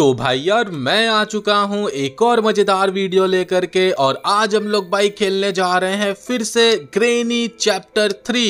तो भाई यार मैं आ चुका हूँ एक और मज़ेदार वीडियो लेकर के और आज हम लोग भाई खेलने जा रहे हैं फिर से ग्रेनी चैप्टर थ्री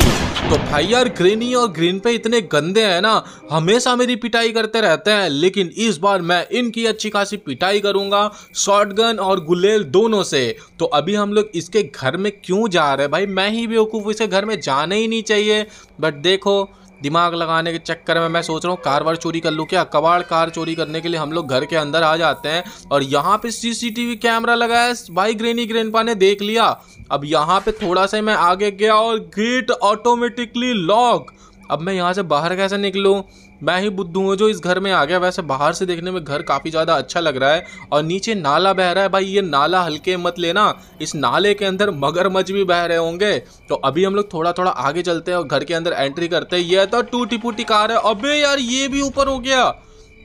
तो भाई यार ग्रेनी और ग्रीन पे इतने गंदे हैं ना हमेशा मेरी पिटाई करते रहते हैं लेकिन इस बार मैं इनकी अच्छी खासी पिटाई करूंगा शॉर्ट और गुलेल दोनों से तो अभी हम लोग इसके घर में क्यों जा रहे हैं भाई मैं ही बेवकूफ़ इसके घर में जाना ही नहीं चाहिए बट देखो दिमाग लगाने के चक्कर में मैं सोच रहा हूँ कार वार चोरी कर लूँ क्या कबाड़ कार चोरी करने के लिए हम लोग घर के अंदर आ जाते हैं और यहाँ पे सीसीटीवी कैमरा लगाया भाई ग्रेनी ग्रेनपा ने देख लिया अब यहाँ पे थोड़ा सा मैं आगे गया और गेट ऑटोमेटिकली लॉक अब मैं यहाँ से बाहर कैसे निकलूँ मैं ही बुद्धू हूँ जो इस घर में आ गया वैसे बाहर से देखने में घर काफ़ी ज़्यादा अच्छा लग रहा है और नीचे नाला बह रहा है भाई ये नाला हल्के मत लेना इस नाले के अंदर मगरमच्छ भी बह रहे होंगे तो अभी हम लोग थोड़ा थोड़ा आगे चलते हैं और घर के अंदर एंट्री करते हैं ये तो टूटी फूटी कार है अबे यार ये भी ऊपर हो गया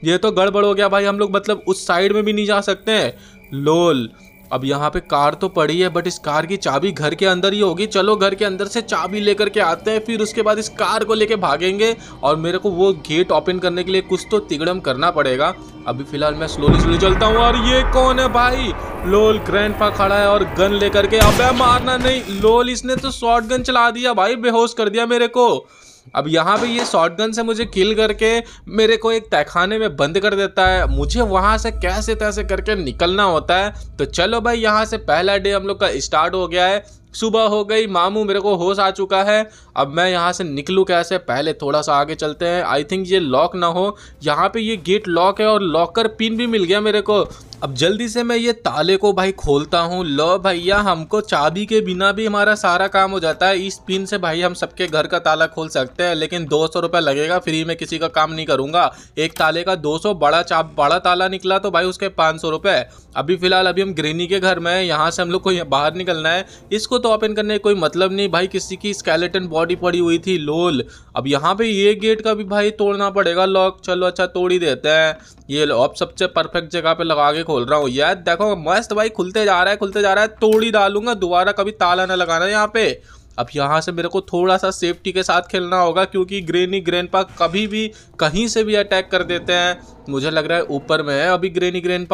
ये तो गड़बड़ हो गया भाई हम लोग मतलब उस साइड में भी नहीं जा सकते हैं लोल अब यहाँ पे कार तो पड़ी है बट इस कार की चाबी घर के अंदर ही होगी चलो घर के अंदर से चाबी लेकर के आते हैं फिर उसके बाद इस कार को लेके भागेंगे और मेरे को वो गेट ओपन करने के लिए कुछ तो तिगड़म करना पड़ेगा अभी फिलहाल मैं स्लोली स्लोली चलता हूँ और ये कौन है भाई लोल ग्रैंड खड़ा है और गन लेकर के अब मारना नहीं लोल इसने तो शॉर्ट गन चला दिया भाई बेहोश कर दिया मेरे को अब यहाँ पे ये गन से मुझे किल करके मेरे को एक तहखाने में बंद कर देता है मुझे वहाँ से कैसे तैसे करके निकलना होता है तो चलो भाई यहाँ से पहला डे हम लोग का स्टार्ट हो गया है सुबह हो गई मामू मेरे को होश आ चुका है अब मैं यहाँ से निकलूँ कैसे पहले थोड़ा सा आगे चलते हैं आई थिंक ये लॉक ना हो यहाँ पे ये गेट लॉक है और लॉकर पिन भी मिल गया मेरे को अब जल्दी से मैं ये ताले को भाई खोलता हूँ लो भैया हमको चाबी के बिना भी हमारा सारा काम हो जाता है इस पिन से भाई हम सबके घर का ताला खोल सकते हैं लेकिन दो सौ रुपये लगेगा फ्री में किसी का काम नहीं करूँगा एक ताले का दो सौ बड़ा चा बड़ा ताला निकला तो भाई उसके पाँच सौ रुपये अभी फिलहाल अभी हम ग्रेनी के घर में हैं यहाँ से हम लोग को बाहर निकलना है इसको तो ओपन करने कोई मतलब नहीं भाई किसी की स्केलेटन बॉडी पड़ी हुई थी लोल अब यहाँ पर ये गेट का भी भाई तोड़ना पड़ेगा लॉक चलो अच्छा तोड़ ही देते हैं ये अब सबसे परफेक्ट जगह पर लगा के खोल रहा हूँ यार देखो मस्त भाई खुलते जा रहा है खुलते जा रहा है तोड़ी डालूंगा दोबारा कभी ताला ना लगाना यहाँ पे अब यहाँ से मेरे को थोड़ा सा सेफ्टी के साथ खेलना होगा क्योंकि ग्रेनी ग्रेन कभी भी कहीं से भी अटैक कर देते हैं मुझे लग रहा है ऊपर में है अभी ग्रेनी ग्रेन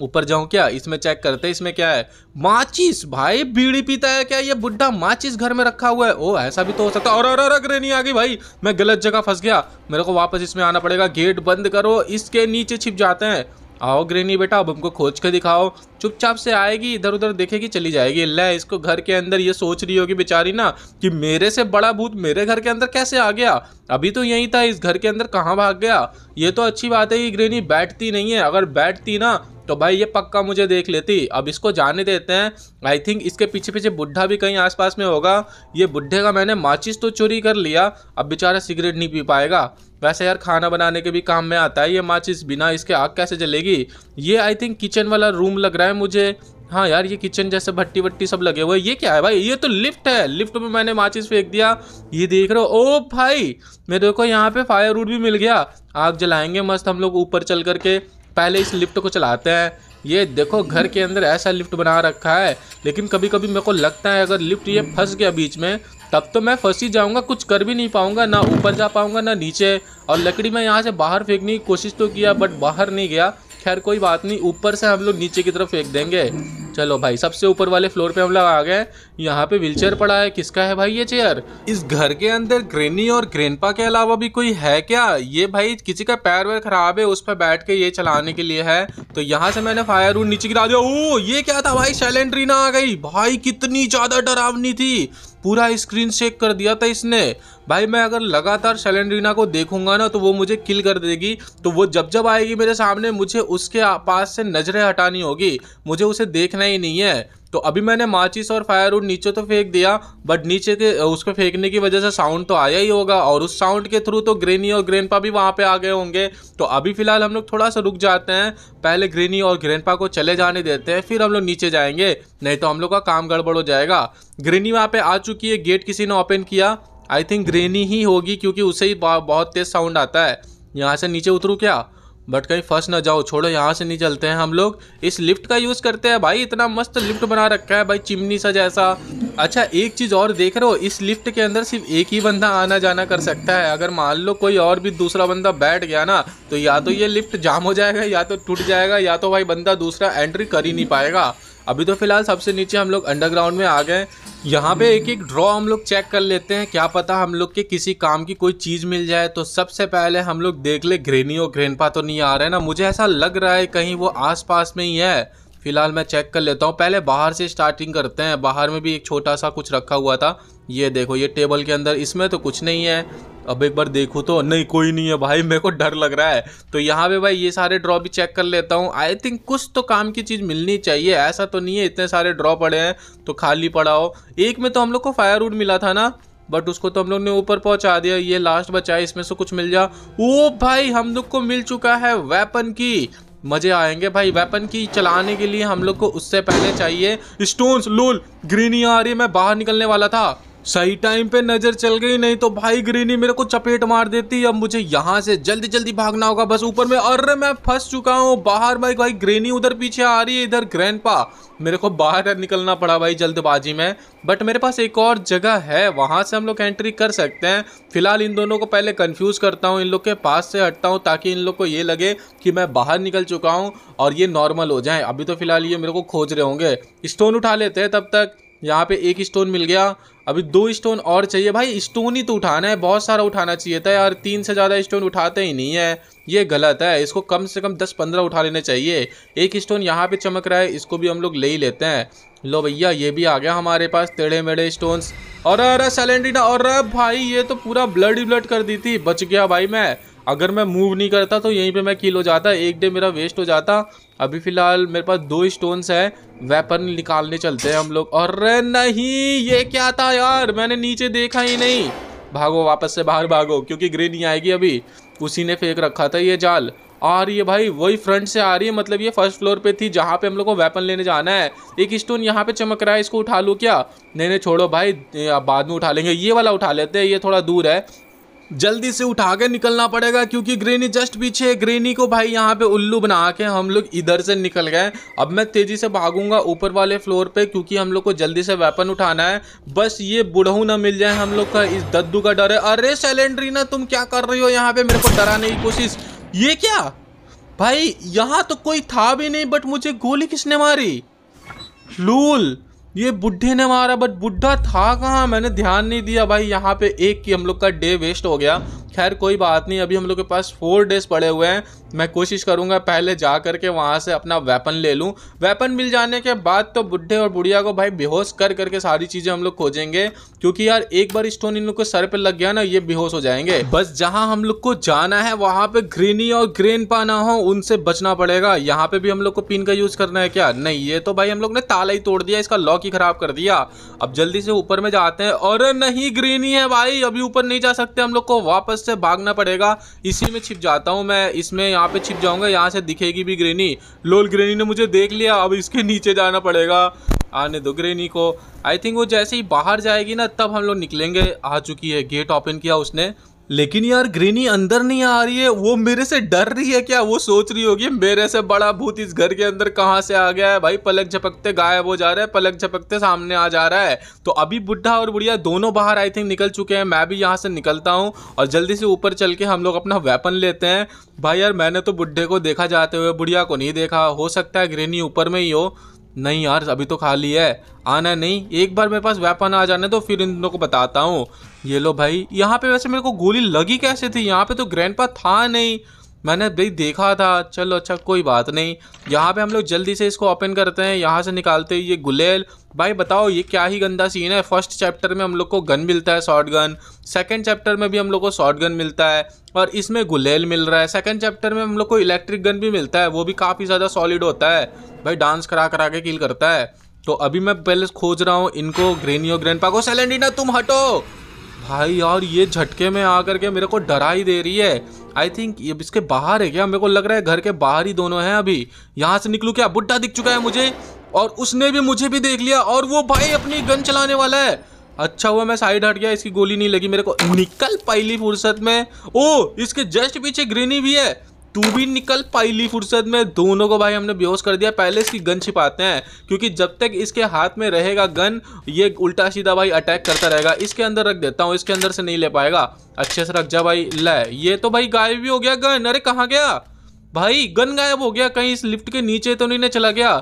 ऊपर जाऊं क्या इसमें चेक करते हैं इसमें क्या है माचिस भाई बीड़ी पीता है क्या ये बुढ़ा माचिस घर में रखा हुआ है ओ ऐसा भी तो हो सकता है और और और ग्रेनी आ गई भाई मैं गलत जगह फंस गया मेरे को वापस इसमें आना पड़ेगा गेट बंद करो इसके नीचे छिप जाते हैं आओ ग्रेनी बेटा अब हमको खोज कर दिखाओ चुपचाप से आएगी इधर उधर देखेगी चली जाएगी ले इसको घर के अंदर ये सोच रही होगी बेचारी ना कि मेरे से बड़ा भूत मेरे घर के अंदर कैसे आ गया अभी तो यहीं था इस घर के अंदर कहाँ भाग गया ये तो अच्छी बात है कि ग्रेनी बैठती नहीं है अगर बैठती ना तो भाई ये पक्का मुझे देख लेती अब इसको जाने देते हैं आई थिंक इसके पीछे पीछे बुढ़ा भी कहीं आसपास में होगा ये बुढ़े का मैंने माचिस तो चोरी कर लिया अब बेचारा सिगरेट नहीं पी पाएगा वैसे यार खाना बनाने के भी काम में आता है ये माचिस बिना इसके आग कैसे जलेगी ये आई थिंक किचन वाला रूम लग रहा है है मुझे हाँ यार ये किचन जैसे भट्टी वट्टी सब लगे हुए ये क्या है भाई ये तो लिफ्ट है लिफ्ट में मैंने माचिस फेंक दिया ये देख रहे हो ओ भाई मेरे को यहाँ पे फायर रूट भी मिल गया आग जलाएंगे मस्त हम लोग ऊपर चल करके पहले इस लिफ्ट को चलाते हैं ये देखो घर के अंदर ऐसा लिफ्ट बना रखा है लेकिन कभी कभी मेरे को लगता है अगर लिफ्ट ये फंस गया बीच में तब तो मैं फंस ही जाऊंगा कुछ कर भी नहीं पाऊंगा ना ऊपर जा पाऊंगा ना नीचे और लकड़ी मैं यहाँ से बाहर फेंकने की कोशिश तो किया बट बाहर नहीं गया खैर कोई बात नहीं ऊपर से हम लोग नीचे की तरफ फेंक देंगे चलो भाई सबसे ऊपर वाले फ्लोर पे हम लोग आ गए यहाँ पे व्हील पड़ा है किसका है भाई ये चेयर इस घर के अंदर ग्रेनी और ग्रेनपा के अलावा भी कोई है क्या ये भाई किसी का पैर वैर खराब है उस पर बैठ के ये चलाने के लिए है तो यहाँ से मैंने फायर रूट नीचे गिरा दिया ओ ये क्या था भाई ना आ गई भाई कितनी ज्यादा डरावनी थी पूरा स्क्रीन चेक कर दिया था इसने भाई मैं अगर लगातार सेलेंड्रीना को देखूंगा ना तो वो मुझे किल कर देगी तो वो जब जब आएगी मेरे सामने मुझे उसके पास से नज़रें हटानी होगी मुझे उसे देखना ही नहीं है तो अभी मैंने माचिस और फायर उड नीचे तो फेंक दिया बट नीचे के उसको फेंकने की वजह से साउंड तो आया ही होगा और उस साउंड के थ्रू तो ग्रेनी और ग्रैंडपा भी वहाँ पे आ गए होंगे तो अभी फिलहाल हम लोग थोड़ा सा रुक जाते हैं पहले ग्रेनी और ग्रैंडपा को चले जाने देते हैं फिर हम लोग नीचे जाएंगे नहीं तो हम लोग का काम गड़बड़ हो जाएगा ग्रेनी वहाँ पर आ चुकी है गेट किसी ने ओपन किया आई थिंक ग्रेनी ही होगी क्योंकि उसे ही बहुत तेज़ साउंड आता है यहाँ से नीचे उतरूँ क्या बट कहीं फंस ना जाओ छोड़ो यहाँ से नहीं चलते हैं हम लोग इस लिफ्ट का यूज़ करते हैं भाई इतना मस्त लिफ्ट बना रखा है भाई चिमनी सा जैसा अच्छा एक चीज़ और देख रहे हो इस लिफ्ट के अंदर सिर्फ एक ही बंदा आना जाना कर सकता है अगर मान लो कोई और भी दूसरा बंदा बैठ गया ना तो या तो ये लिफ्ट जाम हो जाएगा या तो टूट जाएगा या तो भाई बंदा दूसरा एंट्री कर ही नहीं पाएगा अभी तो फिलहाल सबसे नीचे हम लोग अंडरग्राउंड में आ गए यहाँ पे एक एक ड्रॉ हम लोग चेक कर लेते हैं क्या पता हम लोग के किसी काम की कोई चीज़ मिल जाए तो सबसे पहले हम लोग देख ले ग्रेनी और ग्रेनपा तो नहीं आ रहे ना मुझे ऐसा लग रहा है कहीं वो आसपास में ही है फिलहाल मैं चेक कर लेता हूँ पहले बाहर से स्टार्टिंग करते हैं बाहर में भी एक छोटा सा कुछ रखा हुआ था ये देखो ये टेबल के अंदर इसमें तो कुछ नहीं है अब एक बार देखूँ तो नहीं कोई नहीं है भाई मेरे को डर लग रहा है तो यहाँ पे भाई ये सारे ड्रॉ भी चेक कर लेता हूँ आई थिंक कुछ तो काम की चीज़ मिलनी चाहिए ऐसा तो नहीं है इतने सारे ड्रॉ पड़े हैं तो खाली पड़ा हो एक में तो हम लोग को फायरवुड मिला था ना बट उसको तो हम लोग ने ऊपर पहुँचा दिया ये लास्ट बचा है इसमें से कुछ मिल जा ओ भाई हम लोग को मिल चुका है वेपन की मज़े आएंगे भाई वेपन की चलाने के लिए हम लोग को उससे पहले चाहिए स्टोन्स लूल ग्रीनी आ रही मैं बाहर निकलने वाला था सही टाइम पे नज़र चल गई नहीं तो भाई ग्रीनी मेरे को चपेट मार देती अब मुझे यहाँ से जल्दी जल्दी भागना होगा बस ऊपर में अरे मैं फंस चुका हूँ बाहर भाई भाई ग्रीनी उधर पीछे आ रही है इधर ग्रैंड मेरे को बाहर निकलना पड़ा भाई जल्दबाजी में बट मेरे पास एक और जगह है वहाँ से हम लोग एंट्री कर सकते हैं फिलहाल इन दोनों को पहले कंफ्यूज करता हूँ इन लोग के पास से हटता हूँ ताकि इन लोग को ये लगे कि मैं बाहर निकल चुका हूँ और ये नॉर्मल हो जाए अभी तो फिलहाल ये मेरे को खोज रहे होंगे स्टोन उठा लेते हैं तब तक यहाँ पे एक स्टोन मिल गया अभी दो स्टोन और चाहिए भाई स्टोन ही तो उठाना है बहुत सारा उठाना चाहिए था यार तीन से ज़्यादा स्टोन उठाते ही नहीं है ये गलत है इसको कम से कम दस पंद्रह उठा लेने चाहिए एक स्टोन यहाँ पे चमक रहा है इसको भी हम लोग ले ही लेते हैं लो भैया ये भी आ गया हमारे पास टेढ़े मेढ़े स्टोन्स और अरे सैलेंडीना और भाई ये तो पूरा ब्लड ही ब्लड कर दी थी बच गया भाई मैं अगर मैं मूव नहीं करता तो यहीं पे मैं किल हो जाता एक डे मेरा वेस्ट हो जाता अभी फ़िलहाल मेरे पास दो स्टोन्स हैं वेपन निकालने चलते हैं हम लोग अरे नहीं ये क्या था यार मैंने नीचे देखा ही नहीं भागो वापस से बाहर भागो क्योंकि ग्रे नहीं आएगी अभी उसी ने फेंक रखा था ये जाल आ रही है भाई वही फ्रंट से आ रही है मतलब ये फर्स्ट फ्लोर पे थी जहाँ पे हम लोग को वेपन लेने जाना है एक स्टोन यहाँ पे चमक रहा है इसको उठा लो क्या नहीं नहीं छोड़ो भाई बाद में उठा लेंगे ये वाला उठा लेते हैं ये थोड़ा दूर है जल्दी से उठा के निकलना पड़ेगा क्योंकि ग्रेनी जस्ट पीछे है ग्रेनी को भाई यहाँ पे उल्लू बना के हम लोग इधर से निकल गए अब मैं तेज़ी से भागूंगा ऊपर वाले फ्लोर पे क्योंकि हम लोग को जल्दी से वेपन उठाना है बस ये बुढ़ऊ ना मिल जाए हम लोग का इस दद्दू का डर है अरे सैलेंड्री ना तुम क्या कर रही हो यहाँ पे मेरे को डराने की कोशिश ये क्या भाई यहाँ तो कोई था भी नहीं बट मुझे गोली किसने मारी लूल ये बुढ़े ने मारा बट बुढ़ा था कहाँ मैंने ध्यान नहीं दिया भाई यहाँ पे एक की हम लोग का डे वेस्ट हो गया खैर कोई बात नहीं अभी हम लोग के पास फोर डेज पड़े हुए हैं मैं कोशिश करूंगा पहले जा करके के वहाँ से अपना वेपन ले लूँ वेपन मिल जाने के बाद तो बुढ़े और बुढ़िया को भाई बेहोश कर करके सारी चीज़ें हम लोग खोजेंगे क्योंकि यार एक बार स्टोन इन लोग को सर पर लग गया ना ये बेहोश हो जाएंगे बस जहाँ हम लोग को जाना है वहाँ पे ग्रीनी और ग्रेन पाना हो उनसे बचना पड़ेगा यहाँ पे भी हम लोग को पिन का यूज़ करना है क्या नहीं ये तो भाई हम लोग ने ताला ही तोड़ दिया इसका लॉक ही खराब कर दिया अब जल्दी से ऊपर में जाते हैं और नहीं ग्रीनी है भाई अभी ऊपर नहीं जा सकते हम लोग को वापस से भागना पड़ेगा इसी में छिप जाता हूँ मैं इसमें यहाँ पे छिप जाऊँगा यहाँ से दिखेगी भी ग्रेनी लोल ग्रेनी ने मुझे देख लिया अब इसके नीचे जाना पड़ेगा आने दो ग्रेनी को आई थिंक वो जैसे ही बाहर जाएगी ना तब हम लोग निकलेंगे आ चुकी है गेट ओपन किया उसने लेकिन यार ग्रीनी अंदर नहीं आ रही है वो मेरे से डर रही है क्या वो सोच रही होगी मेरे से बड़ा भूत इस घर के अंदर कहाँ से आ गया है भाई पलक झपकते गायब हो जा रहा है पलक झपकते सामने आ जा रहा है तो अभी बुढ़ा और बुढ़िया दोनों बाहर आई थिंक निकल चुके हैं मैं भी यहाँ से निकलता हूँ और जल्दी से ऊपर चल के हम लोग अपना वेपन लेते हैं भाई यार मैंने तो बुढ़े को देखा जाते हुए बुढ़िया को नहीं देखा हो सकता है ग्रीनी ऊपर में ही हो नहीं यार अभी तो खाली है आना नहीं एक बार मेरे पास वेपन आ जाने तो फिर इन दोनों को बताता हूँ ये लो भाई यहाँ पे वैसे मेरे को गोली लगी कैसे थी यहाँ पे तो ग्रैंड था नहीं मैंने भाई देखा था चलो अच्छा कोई बात नहीं यहाँ पे हम लोग जल्दी से इसको ओपन करते हैं यहाँ से निकालते हैं ये गुलेल भाई बताओ ये क्या ही गंदा सीन है फर्स्ट चैप्टर में हम लोग को गन मिलता है शॉर्ट गन सेकेंड चैप्टर में भी हम लोग को शॉर्ट गन मिलता है और इसमें गुलेल मिल रहा है सेकेंड चैप्टर में हम लोग को इलेक्ट्रिक गन भी मिलता है वो भी काफ़ी ज़्यादा सॉलिड होता है भाई डांस करा करा के किल करता है तो अभी मैं पहले खोज रहा हूँ इनको ग्रेनियो ग्रैंड पाको सेलेंडीना तुम हटो भाई यार ये झटके में आकर के मेरे को डरा ही दे रही है आई थिंक ये इसके बाहर है क्या मेरे को लग रहा है घर के बाहर ही दोनों हैं अभी यहाँ से निकलू क्या बुढ़ा दिख चुका है मुझे और उसने भी मुझे भी देख लिया और वो भाई अपनी गन चलाने वाला है अच्छा हुआ मैं साइड हट गया इसकी गोली नहीं लगी मेरे को निकल पहली फुर्सत में ओ इसके जस्ट पीछे ग्रीनी भी है तू भी निकल पाईली फुर्सत में दोनों को भाई हमने बेहोश कर दिया पहले इसकी गन छिपाते हैं क्योंकि जब तक इसके हाथ में रहेगा गन ये उल्टा सीधा भाई अटैक करता रहेगा इसके अंदर रख देता हूँ इसके अंदर से नहीं ले पाएगा अच्छे से रख जा भाई ले ये तो भाई गायब भी हो गया गन अरे कहाँ गया भाई गन गायब हो गया कहीं इस लिफ्ट के नीचे तो नहीं चला गया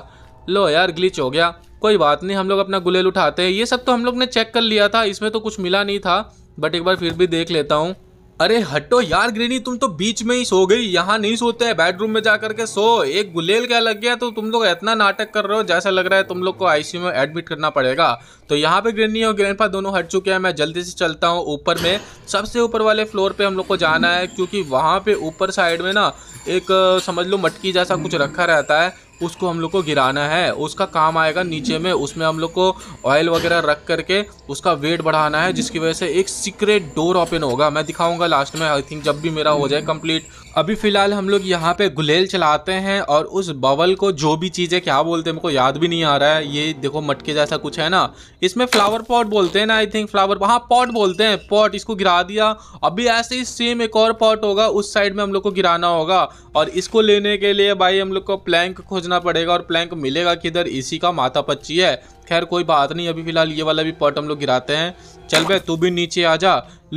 लो यार ग्लिच हो गया कोई बात नहीं हम लोग अपना गुलेल उठाते हैं ये सब तो हम लोग ने चेक कर लिया था इसमें तो कुछ मिला नहीं था बट एक बार फिर भी देख लेता हूँ अरे हटो यार ग्रीनी तुम तो बीच में ही सो गई यहाँ नहीं सोते हैं बेडरूम में जा करके सो एक गुलेल क्या लग गया तो तुम लोग इतना नाटक कर रहे हो जैसा लग रहा है तुम लोग को आईसीयू में एडमिट करना पड़ेगा तो यहाँ पे ग्रीनी और ग्रैंडपा दोनों हट चुके हैं मैं जल्दी से चलता हूँ ऊपर में सबसे ऊपर वाले फ्लोर पर हम लोग को जाना है क्योंकि वहाँ पर ऊपर साइड में ना एक समझ लो मटकी जैसा कुछ रखा रहता है उसको हम लोग को गिराना है उसका काम आएगा नीचे में उसमें हम लोग को ऑयल वगैरह रख करके उसका वेट बढ़ाना है जिसकी वजह से एक सीक्रेट डोर ओपन होगा मैं दिखाऊंगा लास्ट में आई थिंक जब भी मेरा हो जाए कंप्लीट अभी फ़िलहाल हम लोग यहाँ पे गुलेल चलाते हैं और उस बवल को जो भी चीज़ है क्या बोलते हैं मेरे को याद भी नहीं आ रहा है ये देखो मटके जैसा कुछ है ना इसमें फ्लावर पॉट बोलते हैं ना आई थिंक फ्लावर हाँ पॉट बोलते हैं पॉट इसको गिरा दिया अभी ऐसे ही सेम एक और पॉट होगा उस साइड में हम लोग को गिराना होगा और इसको लेने के लिए भाई हम लोग को प्लैंक खोजना पड़ेगा और प्लैंक मिलेगा किधर इसी का माता पच्ची है खैर कोई बात नहीं अभी फिलहाल ये वाला भी पॉट हम लोग गिराते हैं चल भाई तू भी नीचे आ जा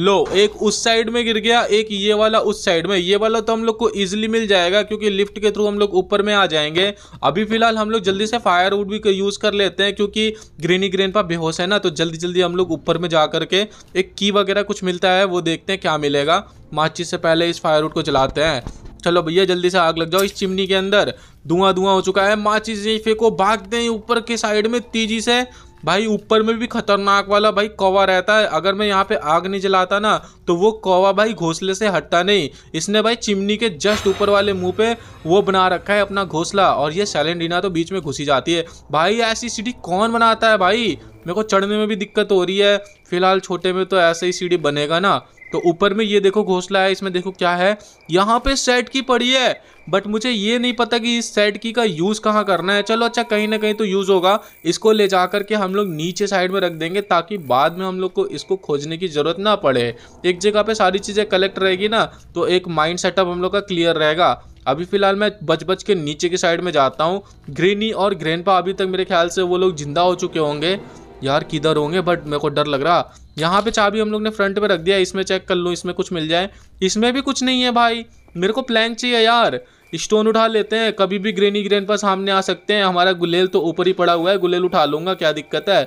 लो एक उस साइड में गिर गया एक ये वाला उस साइड में ये वाला तो हम लोग को इजीली मिल जाएगा क्योंकि लिफ्ट के थ्रू हम लोग ऊपर में आ जाएंगे अभी फिलहाल हम लोग जल्दी से फायर वुड भी यूज़ कर लेते हैं क्योंकि ग्रीनी ग्रेन पर बेहोश है ना तो जल्दी जल्दी हम लोग ऊपर में जा करके एक की वगैरह कुछ मिलता है वो देखते हैं क्या मिलेगा माचिस से पहले इस फायर वुड को चलाते हैं चलो भैया जल्दी से आग लग जाओ इस चिमनी के अंदर धुआं धुआं हो चुका है माचिस यही फेंको भागते हैं ऊपर के साइड में तेजी से भाई ऊपर में भी खतरनाक वाला भाई कौवा रहता है अगर मैं यहाँ पे आग नहीं जलाता ना तो वो कौवा भाई घोंसले से हटता नहीं इसने भाई चिमनी के जस्ट ऊपर वाले मुंह पे वो बना रखा है अपना घोंसला और ये सैलेंडीना तो बीच में घुसी जाती है भाई ऐसी सीढ़ी कौन बनाता है भाई मेरे को चढ़ने में भी दिक्कत हो रही है फिलहाल छोटे में तो ऐसे ही सीढ़ी बनेगा ना तो ऊपर में ये देखो घोसला है इसमें देखो क्या है यहाँ पे सेट की पड़ी है बट मुझे ये नहीं पता कि इस सेट की का यूज़ कहाँ करना है चलो अच्छा कहीं ना कहीं तो यूज़ होगा इसको ले जा करके हम लोग नीचे साइड में रख देंगे ताकि बाद में हम लोग को इसको खोजने की ज़रूरत ना पड़े एक जगह पे सारी चीज़ें कलेक्ट रहेगी ना तो एक माइंड सेटअप हम लोग का क्लियर रहेगा अभी फिलहाल मैं बच बच के नीचे की साइड में जाता हूँ ग्रीनी और ग्रैंडपा अभी तक मेरे ख्याल से वो लोग जिंदा हो चुके होंगे यार किधर होंगे बट मेरे को डर लग रहा यहाँ पे चाबी हम लोग ने फ्रंट पे रख दिया इसमें चेक कर लूँ इसमें कुछ मिल जाए इसमें भी कुछ नहीं है भाई मेरे को प्लान चाहिए यार स्टोन उठा लेते हैं कभी भी ग्रेनी ग्रेन पर सामने आ सकते हैं हमारा गुलेल तो ऊपर ही पड़ा हुआ है गुलेल उठा लूंगा क्या दिक्कत है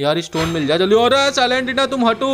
यार स्टोन मिल जाए जल्दी और सैलेंटिना तुम हटो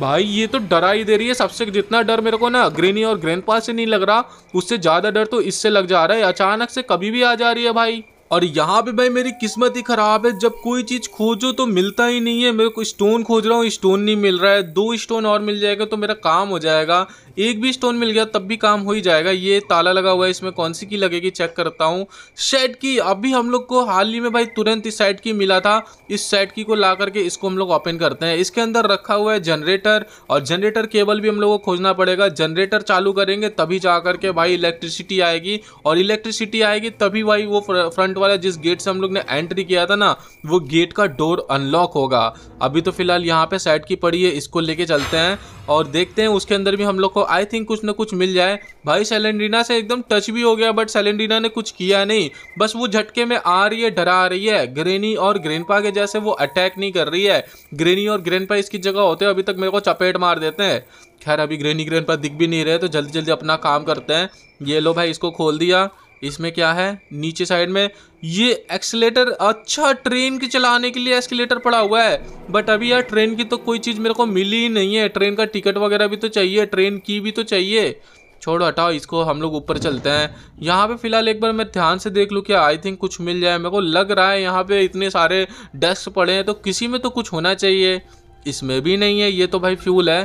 भाई ये तो डरा ही दे रही है सबसे जितना डर मेरे को ना ग्रेनी और ग्रैंड से नहीं लग रहा उससे ज़्यादा डर तो इससे लग जा रहा है अचानक से कभी भी आ जा रही है भाई और यहाँ पे भाई मेरी किस्मत ही ख़राब है जब कोई चीज़ खोजो तो मिलता ही नहीं है मेरे को स्टोन खोज रहा हूँ स्टोन नहीं मिल रहा है दो स्टोन और मिल जाएगा तो मेरा काम हो जाएगा एक भी स्टोन मिल गया तब भी काम हो ही जाएगा ये ताला लगा हुआ है इसमें कौन सी की लगेगी चेक करता हूँ सेट की अभी हम लोग को हाल ही में भाई तुरंत इस सेट की मिला था इस सेट की को ला करके इसको हम लोग ओपन करते हैं इसके अंदर रखा हुआ है जनरेटर और जनरेटर केबल भी हम लोग को खोजना पड़ेगा जनरेटर चालू करेंगे तभी जा करके भाई इलेक्ट्रिसिटी आएगी और इलेक्ट्रिसिटी आएगी तभी भाई वो फ्रंट वाला जिस गेट से हम लोग ने एंट्री किया था ना वो गेट का डोर अनलॉक होगा अभी तो फिलहाल यहाँ पे सेट की पड़ी है इसको लेके चलते हैं और देखते हैं उसके अंदर भी हम लोग को आई थिंक कुछ ना कुछ मिल जाए भाई सेलेंड्रीना से एकदम टच भी हो गया बट सेलेंड्रीना ने कुछ किया नहीं बस वो झटके में आ रही है डरा रही है ग्रेनी और ग्रेनपा के जैसे वो अटैक नहीं कर रही है ग्रेनी और ग्रेनपा इसकी जगह होते हैं अभी तक मेरे को चपेट मार देते हैं खैर अभी ग्रेनी ग्रेनपा दिख भी नहीं रहे तो जल्दी जल्दी अपना काम करते हैं ये लो भाई इसको खोल दिया इसमें क्या है नीचे साइड में ये एक्सलेटर अच्छा ट्रेन के चलाने के लिए एक्सलेटर पड़ा हुआ है बट अभी यार ट्रेन की तो कोई चीज़ मेरे को मिली ही नहीं है ट्रेन का टिकट वगैरह भी तो चाहिए ट्रेन की भी तो चाहिए छोड़ो हटाओ इसको हम लोग ऊपर चलते हैं यहाँ पे फिलहाल एक बार मैं ध्यान से देख लूँ कि आई थिंक कुछ मिल जाए मेरे को लग रहा है यहाँ पे इतने सारे डेस्क पड़े हैं तो किसी में तो कुछ होना चाहिए इसमें भी नहीं है ये तो भाई फ्यूल है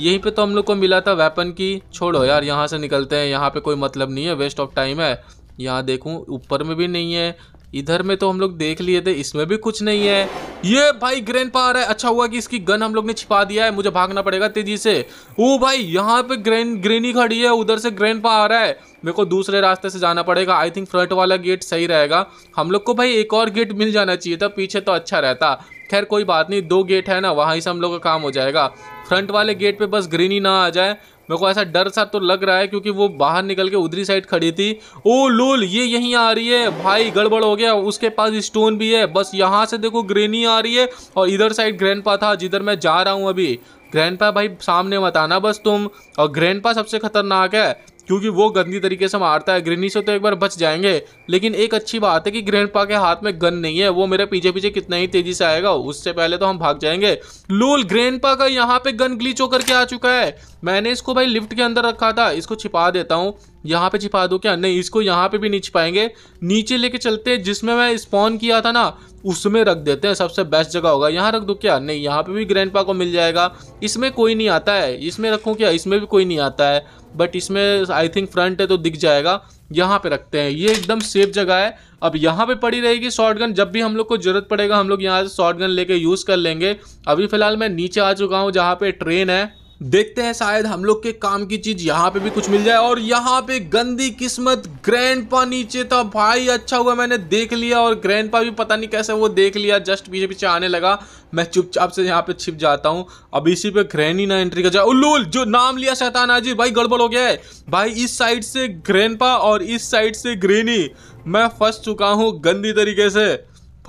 यहीं पे तो हम लोग को मिला था वेपन की छोड़ो यार यहाँ से निकलते हैं यहाँ पे कोई मतलब नहीं है वेस्ट ऑफ टाइम है यहाँ देखूँ ऊपर में भी नहीं है इधर में तो हम लोग देख लिए थे इसमें भी कुछ नहीं है ये भाई ग्रेन पावर है अच्छा हुआ कि इसकी गन हम लोग ने छिपा दिया है मुझे भागना पड़ेगा तेजी से ओ भाई यहाँ पे ग्रेन ग्रेनी खड़ी है उधर से ग्रैंड पावर है मेरे को दूसरे रास्ते से जाना पड़ेगा आई थिंक फ्रंट वाला गेट सही रहेगा हम लोग को भाई एक और गेट मिल जाना चाहिए था पीछे तो अच्छा रहता खैर कोई बात नहीं दो गेट है ना वहाँ से हम लोग का काम हो जाएगा फ्रंट वाले गेट पे बस ग्रीन ही ना आ जाए मेरे को ऐसा डर सा तो लग रहा है क्योंकि वो बाहर निकल के उधरी साइड खड़ी थी ओ लूल ये यहीं आ रही है भाई गड़बड़ हो गया उसके पास स्टोन भी है बस यहाँ से देखो ग्रेनी आ रही है और इधर साइड ग्रैंड पा था जिधर मैं जा रहा हूँ अभी ग्रैंड पा भाई सामने मत आना बस तुम और ग्रैंड पा सबसे खतरनाक है क्योंकि वो गंदी तरीके से मारता है ग्रेनी से तो एक बार बच जाएंगे लेकिन एक अच्छी बात है कि ग्रैंड के हाथ में गन नहीं है वो मेरे पीछे पीछे कितना ही तेजी से आएगा उससे पहले तो हम भाग जाएंगे लोल ग्रैंड का यहाँ पे गन ग्लीच होकर के आ चुका है मैंने इसको भाई लिफ्ट के अंदर रखा था इसको छिपा देता हूँ यहाँ पे छिपा दो क्या नहीं इसको यहाँ पे भी नहीं छिपाएंगे नीचे लेके चलते हैं जिसमें मैं स्पॉन किया था ना उसमें रख देते हैं सबसे बेस्ट जगह होगा यहाँ रख दो क्या नहीं यहाँ पे भी पा को मिल जाएगा इसमें कोई नहीं आता है इसमें रखूँ क्या इसमें भी कोई नहीं आता है बट इसमें आई थिंक फ्रंट है तो दिख जाएगा यहाँ पे रखते हैं ये एकदम सेफ जगह है अब यहाँ पे पड़ी रहेगी गन जब भी हम लोग को ज़रूरत पड़ेगा हम लोग यहाँ से शॉटगन लेके यूज़ कर लेंगे अभी फ़िलहाल मैं नीचे आ चुका हूँ जहाँ पे ट्रेन है देखते हैं शायद हम लोग के काम की चीज यहाँ पे भी कुछ मिल जाए और यहाँ पे गंदी किस्मत ग्रैंड पा नीचे था भाई अच्छा हुआ मैंने देख लिया और ग्रैंड पा भी पता नहीं कैसे वो देख लिया जस्ट पीछे पीछे आने लगा मैं चुपचाप से यहाँ पे छिप जाता हूँ अब इसी पे ग्रैंड ही ना एंट्री कर जाए उल्लूल जो नाम लिया शैतान आजी भाई गड़बड़ हो गया है भाई इस साइड से ग्रैंड और इस साइड से ग्रेनी मैं फंस चुका हूँ गंदी तरीके से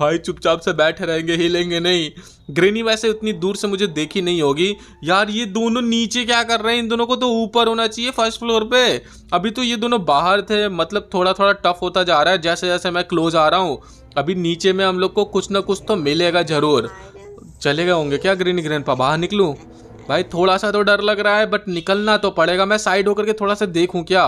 भाई चुपचाप से बैठे रहेंगे हिलेंगे नहीं ग्रेनी वैसे उतनी दूर से मुझे देखी नहीं होगी यार ये दोनों नीचे क्या कर रहे हैं इन दोनों को तो ऊपर होना चाहिए फर्स्ट फ्लोर पे अभी तो ये दोनों बाहर थे मतलब थोड़ा थोड़ा टफ होता जा रहा है जैसे जैसे मैं क्लोज आ रहा हूँ अभी नीचे में हम लोग को कुछ ना कुछ तो मिलेगा ज़रूर चले गए होंगे क्या ग्रेनी ग्रेन पा बाहर निकलूँ भाई थोड़ा सा तो डर लग रहा है बट निकलना तो पड़ेगा मैं साइड होकर के थोड़ा सा देखूँ क्या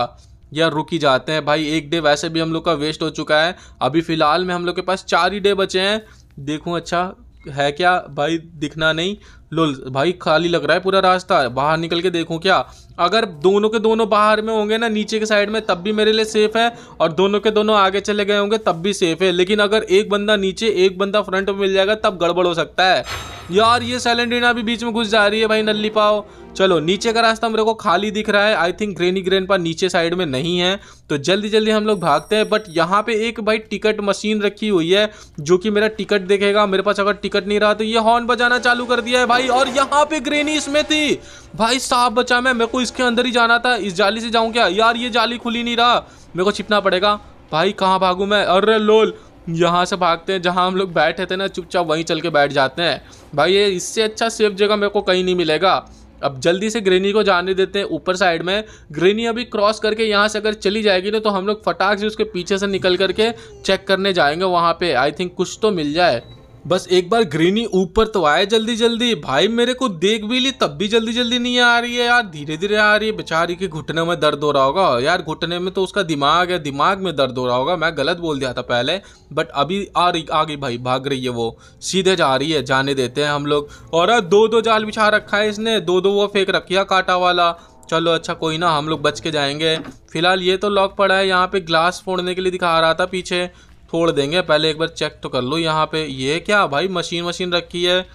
या रुक ही जाते हैं भाई एक डे वैसे भी हम लोग का वेस्ट हो चुका है अभी फ़िलहाल में हम लोग के पास चार ही डे बचे हैं देखूँ अच्छा है क्या भाई दिखना नहीं लोल भाई खाली लग रहा है पूरा रास्ता बाहर निकल के देखूँ क्या अगर दोनों के दोनों बाहर में होंगे ना नीचे के साइड में तब भी मेरे लिए सेफ है और दोनों के दोनों आगे चले गए होंगे तब भी सेफ है लेकिन अगर एक बंदा नीचे एक बंदा फ्रंट में मिल जाएगा तब गड़बड़ हो सकता है यार ये सैलेंडीना भी बीच में घुस जा रही है भाई नल्ली पाओ चलो नीचे का रास्ता मेरे को खाली दिख रहा है आई थिंक ग्रेनी ग्रेन पर नीचे साइड में नहीं है तो जल्दी जल्दी हम लोग भागते हैं बट यहाँ पे एक भाई टिकट मशीन रखी हुई है जो कि मेरा टिकट देखेगा मेरे पास अगर टिकट नहीं रहा तो ये हॉर्न बजाना चालू कर दिया है भाई और यहाँ पे ग्रेनी इसमें थी भाई साहब बचा मैं मेरे को इसके अंदर ही जाना था इस जाली से जाऊँ क्या यार ये जाली खुली नहीं रहा मेरे को छिपना पड़ेगा भाई कहाँ भागू मैं अरे लोल यहाँ से भागते हैं जहाँ हम लोग बैठे थे ना चुपचाप वहीं चल के बैठ जाते हैं भाई ये इससे अच्छा सेफ जगह मेरे को कहीं नहीं मिलेगा अब जल्दी से ग्रेनी को जाने देते हैं ऊपर साइड में ग्रेनी अभी क्रॉस करके यहाँ से अगर चली जाएगी ना तो हम लोग फटाक से उसके पीछे से निकल करके चेक करने जाएंगे वहाँ पे आई थिंक कुछ तो मिल जाए बस एक बार ग्रीनी ऊपर तो आए जल्दी जल्दी भाई मेरे को देख भी ली तब भी जल्दी जल्दी नहीं आ रही है यार धीरे धीरे आ रही है बेचारी के घुटने में दर्द हो रहा होगा यार घुटने में तो उसका दिमाग है दिमाग में दर्द हो रहा होगा मैं गलत बोल दिया था पहले बट अभी आ रही आ गई भाई भाग रही है वो सीधे जा रही है जाने देते हैं हम लोग और दो दो जाल बिछा रखा है इसने दो दो वो फेंक रखी है कांटा वाला चलो अच्छा कोई ना हम लोग बच के जाएंगे फिलहाल ये तो लॉक पड़ा है यहाँ पे ग्लास फोड़ने के लिए दिखा रहा था पीछे छोड़ देंगे पहले एक बार चेक तो कर लो यहाँ पे ये क्या भाई मशीन मशीन रखी है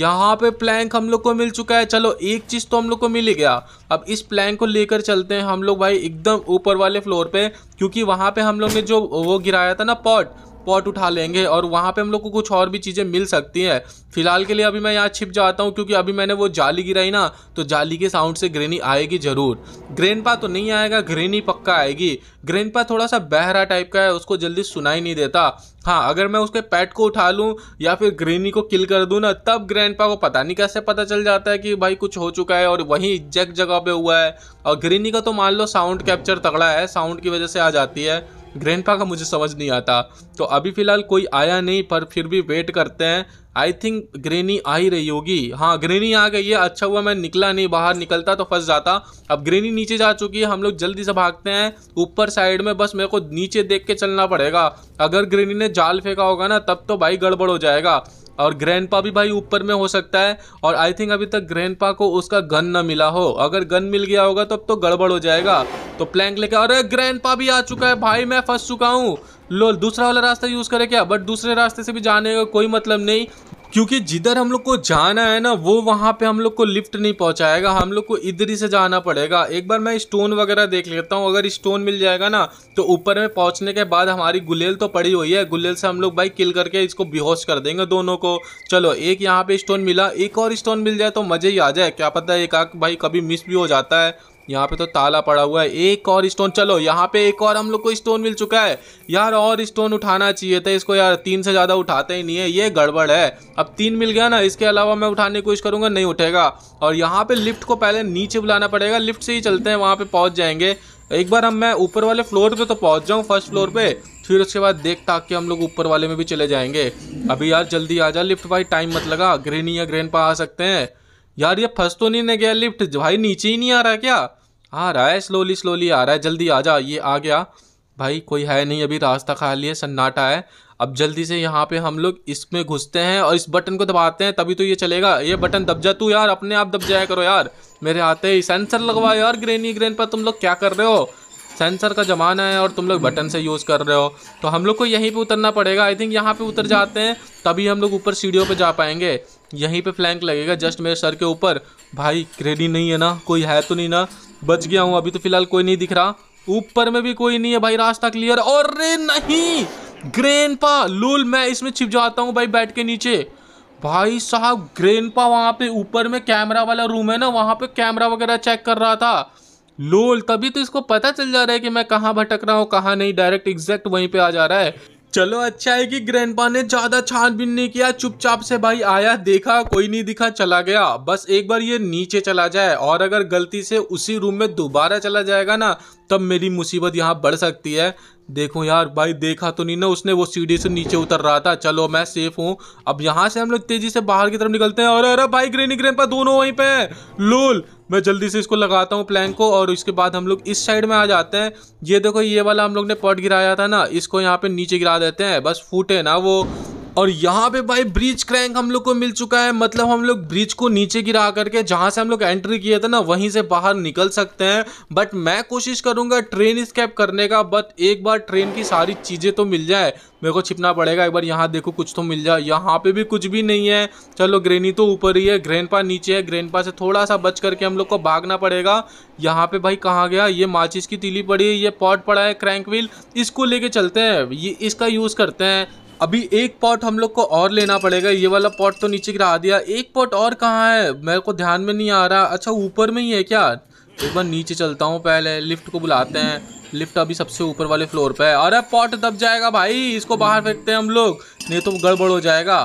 यहाँ पे प्लैंक हम लोग को मिल चुका है चलो एक चीज़ तो हम लोग को मिल ही गया अब इस प्लैंक को लेकर चलते हैं हम लोग भाई एकदम ऊपर वाले फ्लोर पे क्योंकि वहाँ पे हम लोग ने जो वो गिराया था ना पॉट पॉट उठा लेंगे और वहाँ पे हम लोग को कुछ और भी चीज़ें मिल सकती हैं फिलहाल के लिए अभी मैं यहाँ छिप जाता हूँ क्योंकि अभी मैंने वो जाली गिराई ना तो जाली के साउंड से ग्रेनी आएगी ज़रूर ग्रेन पा तो नहीं आएगा ग्रेनी पक्का आएगी ग्रेन थोड़ा सा बहरा टाइप का है उसको जल्दी सुनाई नहीं देता हाँ अगर मैं उसके पैट को उठा लूँ या फिर ग्रेनी को किल कर दूँ ना तब ग्रैंड को पता नहीं कैसे पता चल जाता है कि भाई कुछ हो चुका है और वहीं एग्जैक्ट जगह पे हुआ है और ग्रेनी का तो मान लो साउंड कैप्चर तगड़ा है साउंड की वजह से आ जाती है ग्रैंडपा का मुझे समझ नहीं आता तो अभी फ़िलहाल कोई आया नहीं पर फिर भी वेट करते हैं आई थिंक ग्रेनी आ ही रही होगी हाँ ग्रेनी आ गई है अच्छा हुआ मैं निकला नहीं बाहर निकलता तो फंस जाता अब ग्रेनी नीचे जा चुकी है हम लोग जल्दी से भागते हैं ऊपर साइड में बस मेरे को नीचे देख के चलना पड़ेगा अगर ग्रेनी ने जाल फेंका होगा ना तब तो भाई गड़बड़ हो जाएगा और ग्रैंडपा भी भाई ऊपर में हो सकता है और आई थिंक अभी तक ग्रैंडपा को उसका गन ना मिला हो अगर गन मिल गया होगा तब तो, तो गड़बड़ हो जाएगा तो प्लैंक लेके अरे ग्रैंडपा भी आ चुका है भाई मैं फंस चुका हूँ लो दूसरा वाला रास्ता यूज़ करे क्या बट दूसरे रास्ते से भी जाने का कोई मतलब नहीं क्योंकि जिधर हम लोग को जाना है ना वो वहाँ पे हम लोग को लिफ्ट नहीं पहुँचाएगा हम लोग को इधर ही से जाना पड़ेगा एक बार मैं स्टोन वगैरह देख लेता हूँ अगर स्टोन मिल जाएगा ना तो ऊपर में पहुँचने के बाद हमारी गुलेल तो पड़ी हुई है गुलेल से हम लोग भाई किल करके इसको बेहोश कर देंगे दोनों को चलो एक यहाँ पे स्टोन मिला एक और स्टोन मिल जाए तो मज़े ही आ जाए क्या पता एक आग भाई कभी मिस भी हो जाता है यहाँ पे तो ताला पड़ा हुआ है एक और स्टोन चलो यहाँ पे एक और हम लोग को स्टोन मिल चुका है यार और स्टोन उठाना चाहिए था इसको यार तीन से ज़्यादा उठाते ही नहीं है ये गड़बड़ है अब तीन मिल गया ना इसके अलावा मैं उठाने की कोशिश करूँगा नहीं उठेगा और यहाँ पर लिफ्ट को पहले नीचे बुलाना पड़ेगा लिफ्ट से ही चलते हैं वहाँ पर पहुँच जाएंगे एक बार हम मैं ऊपर वाले फ्लोर पे तो पहुंच जाऊं फर्स्ट फ्लोर पे फिर उसके बाद देख ताक के हम लोग ऊपर वाले में भी चले जाएंगे अभी यार जल्दी आ जा लिफ्ट भाई टाइम मत लगा ग्रेनी या पर आ सकते हैं यार ये फंस तो नहीं ना गया लिफ्ट भाई नीचे ही नहीं आ रहा क्या आ रहा है स्लोली स्लोली आ रहा है जल्दी आ जा ये आ गया भाई कोई है नहीं अभी रास्ता खाली है सन्नाटा है अब जल्दी से यहाँ पे हम लोग इसमें घुसते हैं और इस बटन को दबाते हैं तभी तो ये चलेगा ये बटन दब जा तू यार अपने आप दब जाया करो यार मेरे आते ही सेंसर लगवाओ यार ग्रेनी ग्रेन पर तुम लोग क्या कर रहे हो सेंसर का ज़माना है और तुम लोग बटन से यूज़ कर रहे हो तो हम लोग को यहीं पे उतरना पड़ेगा आई थिंक यहाँ पे उतर जाते हैं तभी हम लोग ऊपर सीढ़ियों पे जा पाएंगे यहीं पे फ्लैंक लगेगा जस्ट मेरे सर के ऊपर भाई क्रेडी नहीं है ना कोई है तो नहीं ना बच गया हूँ अभी तो फिलहाल कोई नहीं दिख रहा ऊपर में भी कोई नहीं है भाई रास्ता क्लियर और रे नहीं ग्रेन पा लूल मैं इसमें छिप जाता हूँ भाई बैठ के नीचे भाई साहब ग्रेन पा वहाँ पे ऊपर में कैमरा वाला रूम है ना वहाँ पे कैमरा वगैरह चेक कर रहा था लोल तभी तो इसको पता चल जा रहा है कि मैं कहाँ भटक रहा हूँ कहाँ नहीं डायरेक्ट एग्जैक्ट वहीं पे आ जा रहा है चलो अच्छा है कि ग्रैंडपा ने ज्यादा छानबीन नहीं किया चुपचाप से भाई आया देखा कोई नहीं दिखा चला गया बस एक बार ये नीचे चला जाए और अगर गलती से उसी रूम में दोबारा चला जाएगा ना तब मेरी मुसीबत यहाँ बढ़ सकती है देखो यार भाई देखा तो नहीं ना उसने वो सीढ़ी से नीचे उतर रहा था चलो मैं सेफ हूँ अब यहाँ से हम लोग तेजी से बाहर की तरफ निकलते हैं और अरे भाई ग्रेनी ग्रैंड दोनों वहीं पे लोल मैं जल्दी से इसको लगाता हूँ प्लैंक को और इसके बाद हम लोग इस साइड में आ जाते हैं ये देखो ये वाला हम लोग ने पॉट गिराया था ना इसको यहाँ पे नीचे गिरा देते हैं बस फूटे ना वो और यहाँ पे भाई ब्रिज क्रैंक हम लोग को मिल चुका है मतलब हम लोग ब्रिज को नीचे गिरा करके जहाँ से हम लोग एंट्री किए थे ना वहीं से बाहर निकल सकते हैं बट मैं कोशिश करूँगा ट्रेन स्कैप करने का बट एक बार ट्रेन की सारी चीज़ें तो मिल जाए मेरे को छिपना पड़ेगा एक बार यहाँ देखो कुछ तो मिल जाए यहाँ पे भी कुछ भी नहीं है चलो ग्रेनी तो ऊपर ही है ग्रेन नीचे है ग्रेन से थोड़ा सा बच करके हम लोग को भागना पड़ेगा यहाँ पे भाई कहाँ गया ये माचिस की तीली पड़ी है ये पॉट पड़ा है क्रैंक व्हील इसको लेके चलते हैं ये इसका यूज़ करते हैं अभी एक पॉट हम लोग को और लेना पड़ेगा ये वाला पॉट तो नीचे गिरा दिया एक पॉट और कहाँ है मेरे को ध्यान में नहीं आ रहा अच्छा ऊपर में ही है क्या एक बार नीचे चलता हूँ पहले लिफ्ट को बुलाते हैं लिफ्ट अभी सबसे ऊपर वाले फ्लोर पे है अरे पॉट दब जाएगा भाई इसको बाहर फेंकते हैं हम लोग नहीं तो गड़बड़ हो जाएगा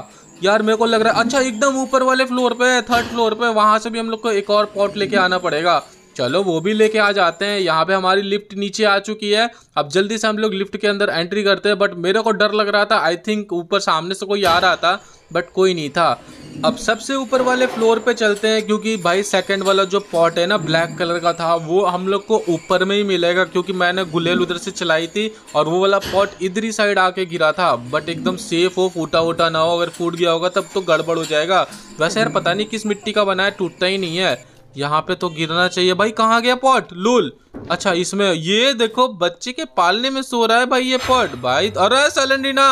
यार मेरे को लग रहा है अच्छा एकदम ऊपर वाले फ्लोर पे थर्ड फ्लोर पे वहाँ से भी हम लोग को एक और पॉट लेके आना पड़ेगा चलो वो भी लेके आ जाते हैं यहाँ पे हमारी लिफ्ट नीचे आ चुकी है अब जल्दी से हम लोग लिफ्ट के अंदर एंट्री करते हैं बट मेरे को डर लग रहा था आई थिंक ऊपर सामने से कोई आ रहा था बट कोई नहीं था अब सबसे ऊपर वाले फ्लोर पे चलते हैं क्योंकि भाई सेकंड वाला जो पॉट है ना ब्लैक कलर का था वो हम लोग को ऊपर में ही मिलेगा क्योंकि मैंने गुलेल उधर से चलाई थी और वो वाला पॉट इधर ही साइड आके गिरा था बट एकदम सेफ हो फूटा वूटा ना हो अगर फूट गया होगा तब तो गड़बड़ हो जाएगा वैसे यार पता नहीं किस मिट्टी का बना है टूटता ही नहीं है यहाँ पे तो गिरना चाहिए भाई कहाँ गया पॉट लूल अच्छा इसमें ये देखो बच्चे के पालने में सो रहा है भाई ये पॉट भाई अरे सैलेंडीना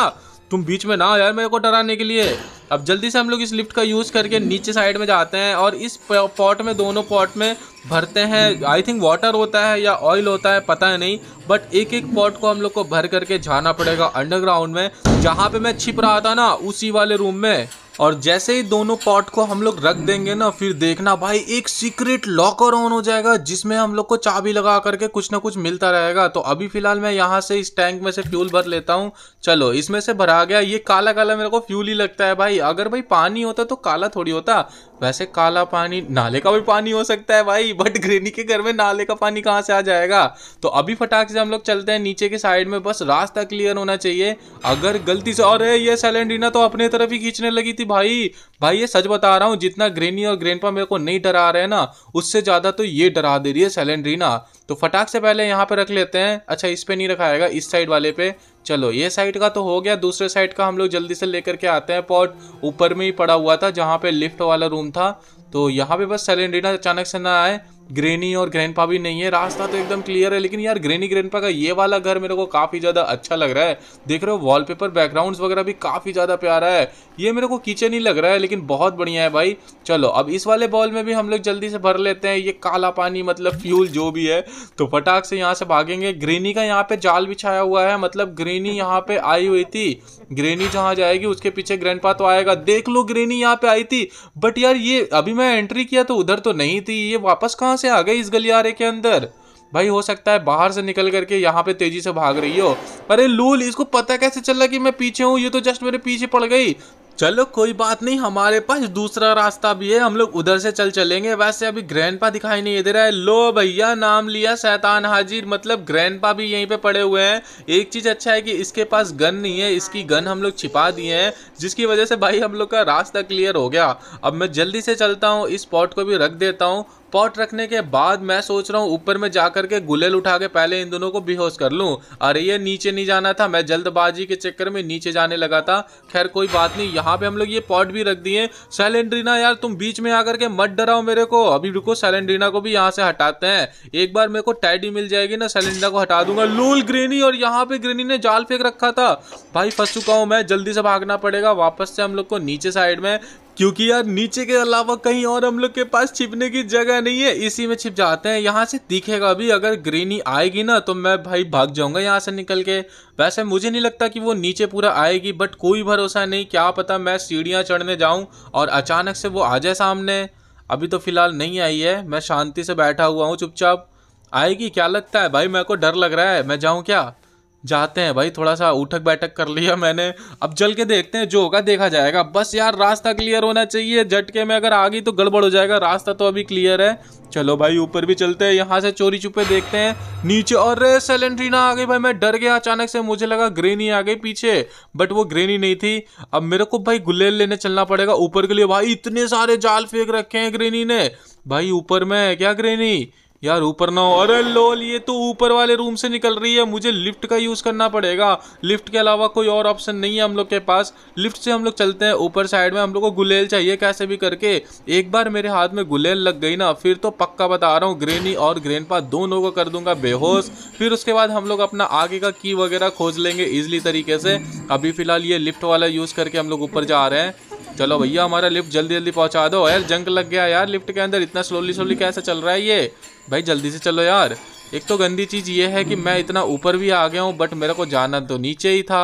तुम बीच में ना यार मेरे को डराने के लिए अब जल्दी से हम लोग इस लिफ्ट का यूज़ करके नीचे साइड में जाते हैं और इस पॉट में दोनों पॉट में भरते हैं आई थिंक वाटर होता है या ऑयल होता है पता है नहीं बट एक एक पॉट को हम लोग को भर करके जाना पड़ेगा अंडरग्राउंड में जहाँ पे मैं छिप रहा था ना उसी वाले रूम में और जैसे ही दोनों पॉट को हम लोग रख देंगे ना फिर देखना भाई एक सीक्रेट लॉकर ऑन हो जाएगा जिसमें हम लोग को चाबी लगा करके कुछ ना कुछ मिलता रहेगा तो अभी फिलहाल मैं यहाँ से इस टैंक में से फ्यूल भर लेता हूँ चलो इसमें से भरा गया ये काला काला मेरे को फ्यूल ही लगता है भाई भाई अगर भाई पानी होता तो काला थोड़ी होता वैसे काला पानी नाले का भी पानी हो सकता है भाई बट ग्रेनी के घर में नाले का पानी कहाँ से आ जाएगा तो अभी फटाक से हम लोग चलते हैं नीचे के साइड में बस रास्ता क्लियर होना चाहिए अगर गलती से और ये सैलेंडीना तो अपने तरफ ही खींचने लगी थी भाई भाई ये सच बता रहा हूँ जितना ग्रेनी और ग्रेनपा मेरे को नहीं डरा रहे हैं ना उससे ज़्यादा तो ये डरा दे रही है सैलेंडरीना तो फटाक से पहले यहाँ पे रख लेते हैं अच्छा इस पे नहीं रखा जाएगा इस साइड वाले पे चलो ये साइड का तो हो गया दूसरे साइड का हम लोग जल्दी से लेकर के आते हैं पॉट ऊपर में ही पड़ा हुआ था जहाँ पे लिफ्ट वाला रूम रूम था तो यहाँ पे बस सेलेंडीना अचानक से ना आए ग्रेनी और ग्रैंडपा भी नहीं है रास्ता तो एकदम क्लियर है लेकिन यार ग्रेनी ग्रैंडपा का ये वाला घर मेरे को काफ़ी ज़्यादा अच्छा लग रहा है देख रहे हो वॉलपेपर बैकग्राउंड्स वगैरह भी काफ़ी ज़्यादा प्यारा है ये मेरे को किचन ही लग रहा है लेकिन बहुत बढ़िया है भाई चलो अब इस वाले बॉल में भी हम लोग जल्दी से भर लेते हैं ये काला पानी मतलब फ्यूल जो भी है तो फटाक से यहाँ से भागेंगे ग्रेनी का यहाँ पे जाल बिछाया हुआ है मतलब ग्रेनी यहाँ पे आई हुई थी ग्रेनी जहाँ जाएगी उसके पीछे ग्रैंडपा तो आएगा देख लो ग्रेनी यहाँ पे आई थी बट यार ये अभी मैं एंट्री किया तो उधर तो नहीं थी ये वापस कहाँ कहाँ से आ गई इस गलियारे के अंदर भाई हो सकता है बाहर से निकल करके यहाँ पे तेजी से भाग रही हो अरे लूल इसको पता कैसे चल रहा कि मैं पीछे हूँ ये तो जस्ट मेरे पीछे पड़ गई चलो कोई बात नहीं हमारे पास दूसरा रास्ता भी है हम लोग उधर से चल चलेंगे वैसे अभी ग्रैंडपा दिखाई नहीं दे रहा है लो भैया नाम लिया शैतान हाजिर मतलब ग्रैंडपा भी यहीं पे पड़े हुए हैं एक चीज़ अच्छा है कि इसके पास गन नहीं है इसकी गन हम लोग छिपा दिए हैं जिसकी वजह से भाई हम लोग का रास्ता क्लियर हो गया अब मैं जल्दी से चलता हूँ इस स्पॉट को भी रख देता हूँ पॉट रखने के बाद मैं सोच रहा हूँ ऊपर में जा करके गुलेल उठा के पहले इन दोनों को बेहोश कर लूँ अरे ये नीचे नहीं जाना था मैं जल्दबाजी के चक्कर में नीचे जाने लगा था खैर कोई बात नहीं यहाँ पे हम लोग ये पॉट भी रख दिए सैलेंड्रीना यार तुम बीच में आकर के मत डराओ मेरे को अभी रुको सैलेंड्रीना को भी यहाँ से हटाते हैं एक बार मेरे को टैडी मिल जाएगी ना सैलेंड्रीना को हटा दूंगा लूल ग्रेनी और यहाँ पे ग्रेनी ने जाल फेंक रखा था भाई फंस चुका हूँ मैं जल्दी से भागना पड़ेगा वापस से हम लोग को नीचे साइड में क्योंकि यार नीचे के अलावा कहीं और हम लोग के पास छिपने की जगह नहीं है इसी में छिप जाते हैं यहाँ से दिखेगा भी अगर ग्रीनी आएगी ना तो मैं भाई भाग जाऊँगा यहाँ से निकल के वैसे मुझे नहीं लगता कि वो नीचे पूरा आएगी बट कोई भरोसा नहीं क्या पता मैं सीढ़ियाँ चढ़ने जाऊँ और अचानक से वो आ जाए सामने अभी तो फ़िलहाल नहीं आई है मैं शांति से बैठा हुआ हूँ चुपचाप आएगी क्या लगता है भाई मेरे को डर लग रहा है मैं जाऊँ क्या जाते हैं भाई थोड़ा सा उठक बैठक कर लिया मैंने अब जल के देखते हैं जो होगा देखा जाएगा बस यार रास्ता क्लियर होना चाहिए झटके में अगर आ गई तो गड़बड़ हो जाएगा रास्ता तो अभी क्लियर है चलो भाई ऊपर भी चलते हैं यहाँ से चोरी छुपे देखते हैं नीचे अरे सेलेंड्रीना आ गई भाई मैं डर गया अचानक से मुझे लगा ग्रेनी आ गई पीछे बट वो ग्रेनी नहीं थी अब मेरे को भाई गुलेल लेने चलना पड़ेगा ऊपर के लिए भाई इतने सारे जाल फेंक रखे हैं ग्रेनी ने भाई ऊपर में क्या ग्रेनी यार ऊपर ना हो अरे लोल ये तो ऊपर वाले रूम से निकल रही है मुझे लिफ्ट का यूज़ करना पड़ेगा लिफ्ट के अलावा कोई और ऑप्शन नहीं है हम लोग के पास लिफ्ट से हम लोग चलते हैं ऊपर साइड में हम लोग को गुलेल चाहिए कैसे भी करके एक बार मेरे हाथ में गुलेल लग गई ना फिर तो पक्का बता रहा हूँ ग्रेनी और ग्रेन दोनों को कर दूंगा बेहोश फिर उसके बाद हम लोग अपना आगे का की वगैरह खोज लेंगे ईजिली तरीके से अभी फिलहाल ये लिफ्ट वाला यूज़ करके हम लोग ऊपर जा रहे हैं चलो भैया हमारा लिफ्ट जल्दी जल्दी पहुंचा दो यार जंक लग गया यार लिफ्ट के अंदर इतना स्लोली स्लोली कैसे चल रहा है ये भाई जल्दी से चलो यार एक तो गंदी चीज़ ये है कि मैं इतना ऊपर भी आ गया हूँ बट मेरे को जाना तो नीचे ही था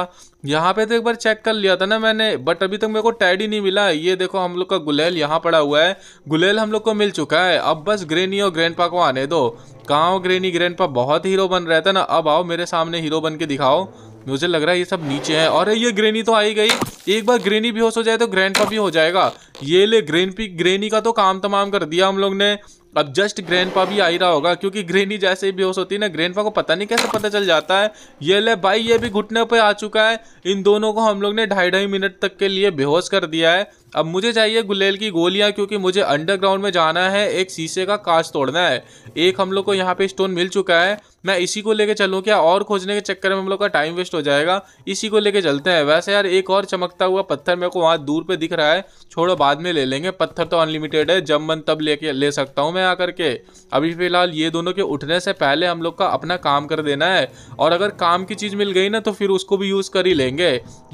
यहाँ पे तो एक बार चेक कर लिया था ना मैंने बट अभी तक तो मेरे को टैड ही नहीं मिला ये देखो हम लोग का गुलेल यहाँ पड़ा हुआ है गुलेल हम लोग को मिल चुका है अब बस ग्रेनी और ग्रैंडपा को आने दो कहाँ हो ग्रेनी ग्रैंडपा बहुत हीरो बन रहे थे ना अब आओ मेरे सामने हीरो बन के दिखाओ मुझे लग रहा है ये सब नीचे है और ये ग्रेनी तो आई गई एक बार ग्रेनी भी हो जाए तो ग्रैंड भी हो जाएगा ये ले ग्रेन पी ग्रेनी का तो काम तमाम कर दिया हम लोग ने अब जस्ट ग्रैंडपा भी आ ही रहा होगा क्योंकि ग्रेनी जैसे ही बेहोश होती है ना ग्रैंडपा को पता नहीं कैसे पता चल जाता है ये ले भाई ये भी घुटने पे आ चुका है इन दोनों को हम लोग ने ढाई ढाई मिनट तक के लिए बेहोश कर दिया है अब मुझे चाहिए गुलेल की गोलियां क्योंकि मुझे अंडरग्राउंड में जाना है एक शीशे का कांच तोड़ना है एक हम लोग को यहाँ पे स्टोन मिल चुका है मैं इसी को लेके चलूँ क्या और खोजने के चक्कर में हम लोग का टाइम वेस्ट हो जाएगा इसी को लेके चलते हैं वैसे यार एक और चमकता हुआ पत्थर मेरे को वहाँ दूर पे दिख रहा है छोड़ो बाद में ले लेंगे पत्थर तो अनलिमिटेड है जब मन तब लेके ले सकता हूँ मैं में आकर के अभी फिलहाल ये दोनों के उठने से पहले हम लोग का अपना काम कर देना है और अगर काम की चीज़ मिल गई ना तो फिर उसको भी यूज़ कर ही लेंगे